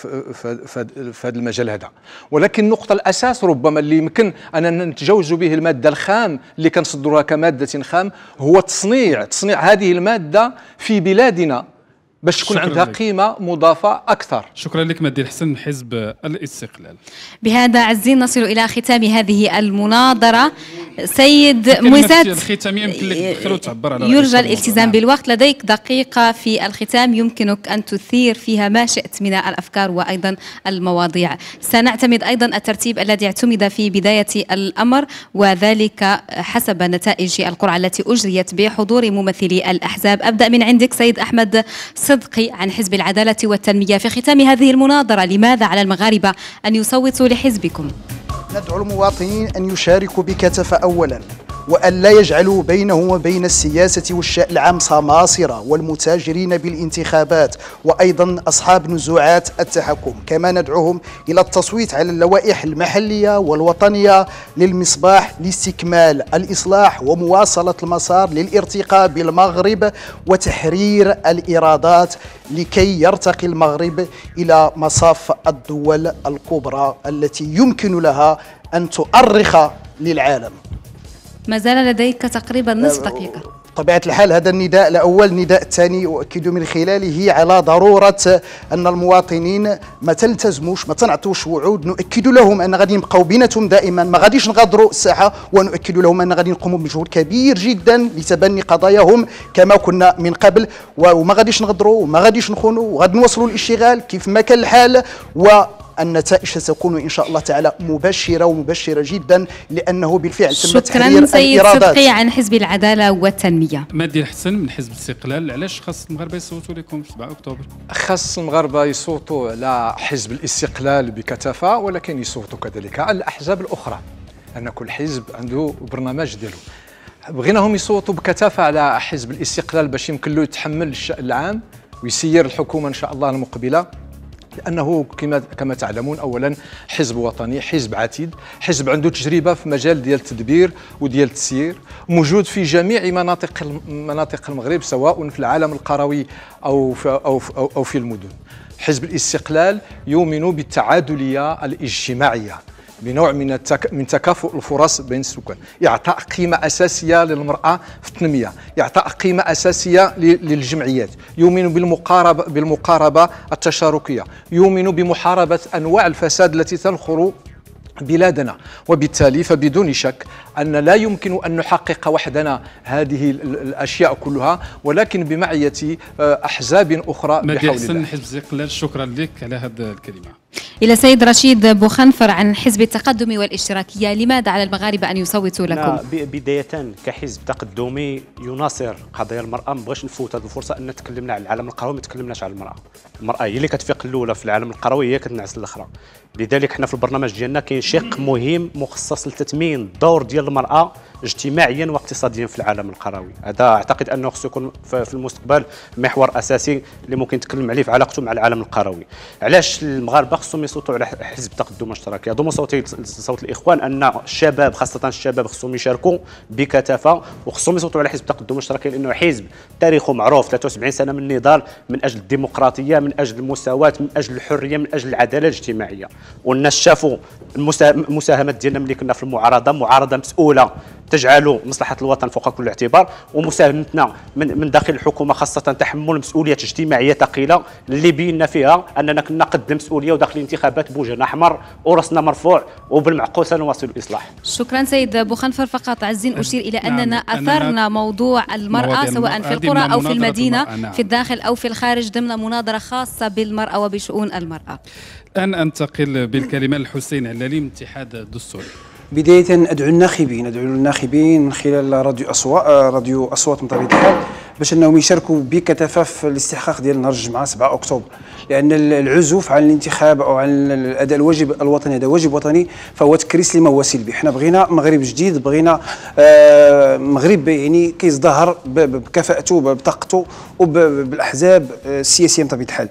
في هذا المجال هذا ولكن نقطه الاساس ربما اللي يمكن ان نتجاوز به الماده الخام اللي كنصدروها كماده خام هو تصنيع تصنيع هذه الماده في بلادنا باش تكون عندها لك. قيمه مضافه اكثر شكرا لك مدير حسن حزب الاستقلال بهذا عزيز نصل الى ختام هذه المناظره سيد موسات يمكن لك على يرجى الالتزام بالوقت لديك دقيقه في الختام يمكنك ان تثير فيها ما شئت من الافكار وايضا المواضيع سنعتمد ايضا الترتيب الذي اعتمد في بدايه الامر وذلك حسب نتائج القرعه التي اجريت بحضور ممثلي الاحزاب ابدا من عندك سيد احمد صدقي عن حزب العدالة والتنمية في ختام هذه المناظرة لماذا على المغاربة أن يصوتوا لحزبكم؟ ندعو المواطنين أن يشاركوا بكتف أولا وأن لا يجعلوا بينه وبين السياسة والشأن العام صماصرة والمتاجرين بالانتخابات وأيضا أصحاب نزوعات التحكم كما ندعوهم إلى التصويت على اللوائح المحلية والوطنية للمصباح لاستكمال الإصلاح ومواصلة المسار للارتقاء بالمغرب وتحرير الإيرادات لكي يرتقي المغرب إلى مصاف الدول الكبرى التي يمكن لها أن تؤرخ للعالم ما زال لديك تقريبا أه، نصف دقيقة طبيعة الحال هذا النداء الأول نداء الثاني أؤكد من خلاله على ضرورة أن المواطنين ما تلتزموش ما تنعطوش وعود نؤكد لهم أن غادي نبقاو بيناتهم دائما ما غاديش نغادروا الساحة ونؤكد لهم أن غادي نقوموا بمجهود كبير جدا لتبني قضاياهم كما كنا من قبل وما غاديش نغدروا وما غاديش نخونوا وغادي نوصلوا الاشتغال كيف ما كان الحال و النتائج ستكون إن شاء الله تعالى مبشرة ومبشرة جدا لأنه بالفعل تم تحرير سيد صدقي عن حزب العدالة والتنمية مادي الحسن من حزب الاستقلال علاش خاص المغاربة يصوتوا لكم في 7 أكتوبر خاص المغاربة يصوتوا على حزب الاستقلال بكثافة ولكن يصوتوا كذلك على الأحزاب الأخرى أن كل حزب عنده برنامج ديالو بغيناهم يصوتوا بكثافه على حزب الاستقلال باش يمكن له يتحمل الشان العام ويسير الحكومه ان شاء الله المقبله لانه كما كما تعلمون اولا حزب وطني حزب عتيد حزب عنده تجربه في مجال ديال التدبير وديال التسيير موجود في جميع مناطق مناطق المغرب سواء في العالم القروي او في او في او في المدن حزب الاستقلال يؤمن بالتعادليه الاجتماعيه بنوع من التك... من تكافؤ الفرص بين السكان اعطاء قيمه اساسيه للمراه في التنميه اعطاء قيمه اساسيه للجمعيات يؤمن بالمقاربه بالمقاربه التشاركيه يؤمن بمحاربه انواع الفساد التي تنخر بلادنا وبالتالي فبدون شك أن لا يمكن أن نحقق وحدنا هذه الأشياء كلها ولكن بمعية آه، أحزاب أخرى بحول الله حزب شكرا لك على هذه الكلمة إلى سيد رشيد بوخنفر عن حزب التقدم والاشتراكية لماذا على المغاربة أن يصوتوا لكم؟ بداية كحزب تقدمي يناصر قضية المرأة ما بغيش نفوت هذه الفرصة أن تكلمنا على العالم القروي ما تكلمناش على المرأة المرأة هي اللي كتفيق الأولى في العالم القروي هي كتنعس الأخرى لذلك حنا في البرنامج ديالنا كاين شق مهم مخصص لتثمين الدور ديال المراه اجتماعيا واقتصاديا في العالم القروي هذا اعتقد انه خصو يكون في المستقبل محور اساسي اللي ممكن نتكلم عليه في علاقته مع العالم القروي علاش المغاربه خصهم يصوتوا على حزب التقدم اشتراكي هذوما صوتي صوت الاخوان ان الشباب خاصه الشباب خصهم يشاركوا بكثافه وخصهم يصوتوا على حزب التقدم الاشتراكي لانه حزب تاريخه معروف 73 سنه من النضال من اجل الديمقراطيه من اجل المساواه من اجل الحريه من اجل العداله الاجتماعيه والناس شافوا المساهمات ديالنا ملي كنا في المعارضه معارضه مسؤوله تجعل مصلحه الوطن فوق كل اعتبار ومساهمتنا من, من داخل الحكومه خاصه تحمل مسؤوليه اجتماعيه ثقيله اللي بينا فيها اننا كنا قد المسؤوليه وداخل الانتخابات بوجهنا احمر وراسنا مرفوع وبالمعقول سنواصل الاصلاح. شكرا سيد بوخنفر فقط عزين اشير الى نعم، اننا نعم. اثرنا موضوع المراه سواء في القرى او في المدينه نعم. في الداخل او في الخارج ضمن مناظره خاصه بالمراه وبشؤون المراه. الان انتقل بالكلمه لحسين علالي من الاتحاد الدستوري. بداية أدعو الناخبين أدعو الناخبين من خلال راديو أصوات آه، راديو أصوات من طبيعة الحال باش أنهم يشاركوا بكثافة في الاستحقاق ديال نهار الجمعة 7 أكتوبر لأن العزوف عن الانتخاب أو عن أداء الواجب الوطني هذا واجب وطني فهو تكريس لما هو سلبي حنا بغينا مغرب جديد بغينا آه، مغرب يعني كيزدهر بكفاءته بطاقته وبالأحزاب آه، السياسية من طبيعة الحال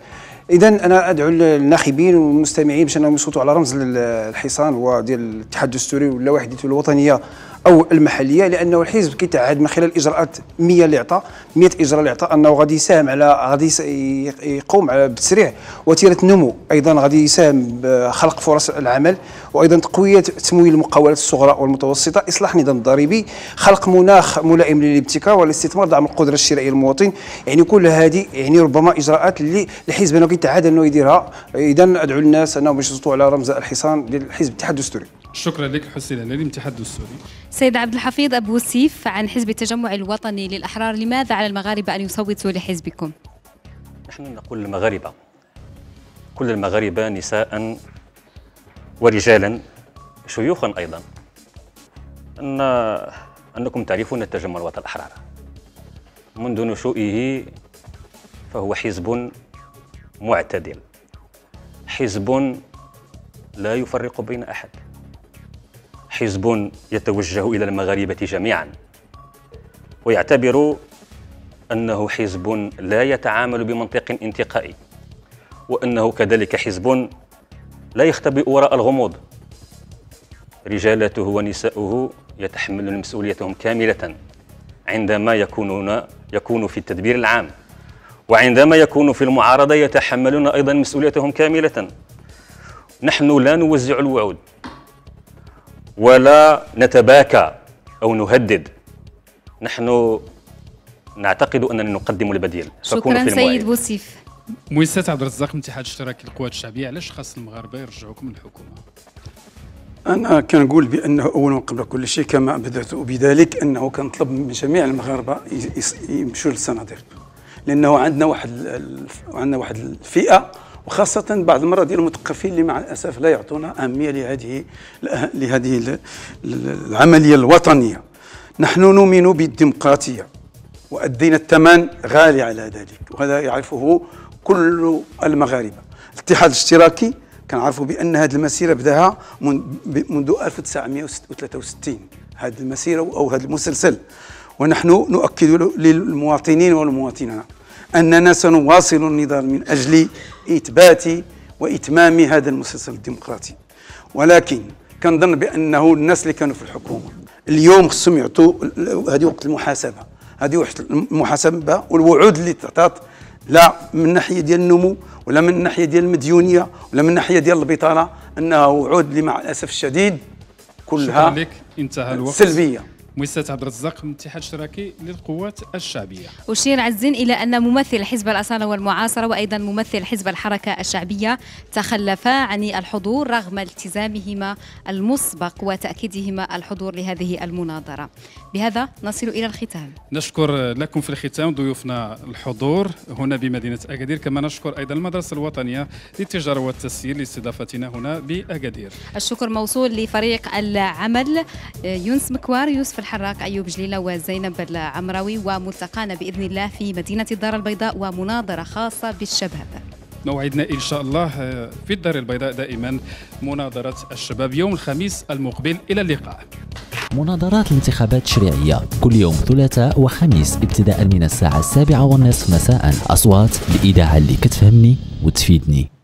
اذا انا ادعو الناخبين والمستمعين باش انهم يصوتوا على رمز الحصان هو ديال الاتحاد الدستوري واللوائح الوطنيه او المحليه لانه الحزب كيتعهد من خلال اجراءات 100 اللي عطى 100 اجراء اللي عطى انه غادي يساهم على غادي يقوم على بتسريع وتيره النمو ايضا غادي يساهم بخلق فرص العمل وايضا تقويه تمويل المقاولات الصغرى والمتوسطه اصلاح النظام الضريبي خلق مناخ ملائم للابتكار والاستثمار دعم القدره الشرائيه للمواطن يعني كل هذه يعني ربما اجراءات اللي الحزب انه كيتعهد انه يديرها اذا ادعو الناس انهم يشرطوا على رمز الحصان للحزب الاتحاد الدستوري شكرا لك حسين الهلالي من الاتحاد السوري سيد عبد الحفيظ أبو سيف عن حزب التجمع الوطني للأحرار لماذا على المغاربة أن يصوتوا لحزبكم؟ نحن نقول المغاربة كل المغاربة نساء ورجالا شيوخا أيضا أن أنكم تعرفون التجمع الوطني الأحرار منذ نشوئه فهو حزب معتدل حزب لا يفرق بين أحد حزب يتوجه إلى المغاربة جميعا ويعتبر أنه حزب لا يتعامل بمنطق انتقائي وأنه كذلك حزب لا يختبئ وراء الغموض رجالته ونساؤه يتحملون مسؤوليتهم كاملة عندما يكونون يكون في التدبير العام وعندما يكون في المعارضة يتحملون أيضا مسؤوليتهم كاملة نحن لا نوزع الوعود ولا نتباكى أو نهدد نحن نعتقد أننا نقدم البديل شكرا في سيد بوسيف مؤسسة عبد الرزاق من اتحاد اشتراكي القوات الشعبية علاش خاص المغاربة يرجعوكم للحكومة؟ أنا كنقول بأنه أولا قبل كل شيء كما بدأت بذلك أنه كنطلب من جميع المغاربة يمشوا للصناديق لأنه عندنا واحد عندنا واحد الفئة وخاصة بعض المرة ديال المثقفين اللي مع الأسف لا يعطونا أهمية لهذه لهذه العملية الوطنية نحن نؤمن بالديمقراطية وأدينا الثمن غالي على ذلك وهذا يعرفه كل المغاربة الاتحاد الاشتراكي كنعرفوا بأن هذه المسيرة بداها منذ 1963 هذه المسيرة أو هذا المسلسل ونحن نؤكد للمواطنين والمواطنات أننا سنواصل النضال من أجل إثبات وإتمام هذا المسلسل الديمقراطي ولكن كنظن بأنه الناس اللي كانوا في الحكومة اليوم خصهم يعطوا هذه وقت المحاسبة هذه وقت المحاسبة والوعود اللي تعطات لا من ناحيه ديال النمو ولا من ناحيه ديال المديونيه ولا من ناحيه ديال البطاله انها وعود اللي مع الاسف الشديد كلها انتهى الوقت سلبيه مؤسسه عبد الرزاق من الاتحاد الاشتراكي للقوات الشعبيه اشير عز الى ان ممثل حزب الاصاله والمعاصره وايضا ممثل حزب الحركه الشعبيه تخلفا عن الحضور رغم التزامهما المسبق وتاكيدهما الحضور لهذه المناظره بهذا نصل الى الختام نشكر لكم في الختام ضيوفنا الحضور هنا بمدينه اكادير كما نشكر ايضا المدرسه الوطنيه للتجاره والتسيير لاستضافتنا هنا باكادير الشكر موصول لفريق العمل يونس مكوار يوسف الحراق أيوب جليلة وزينب العمراوي وملتقانا بإذن الله في مدينة الدار البيضاء ومناظرة خاصة بالشباب موعدنا إن شاء الله آه، في الدار البيضاء دائما مناظرة الشباب يوم الخميس المقبل إلى اللقاء مناظرات الانتخابات التشريعية كل يوم ثلاثاء وخميس ابتداء من الساعة السابعة والنصف مساء أصوات الإذاعة اللي كتفهمني وتفيدني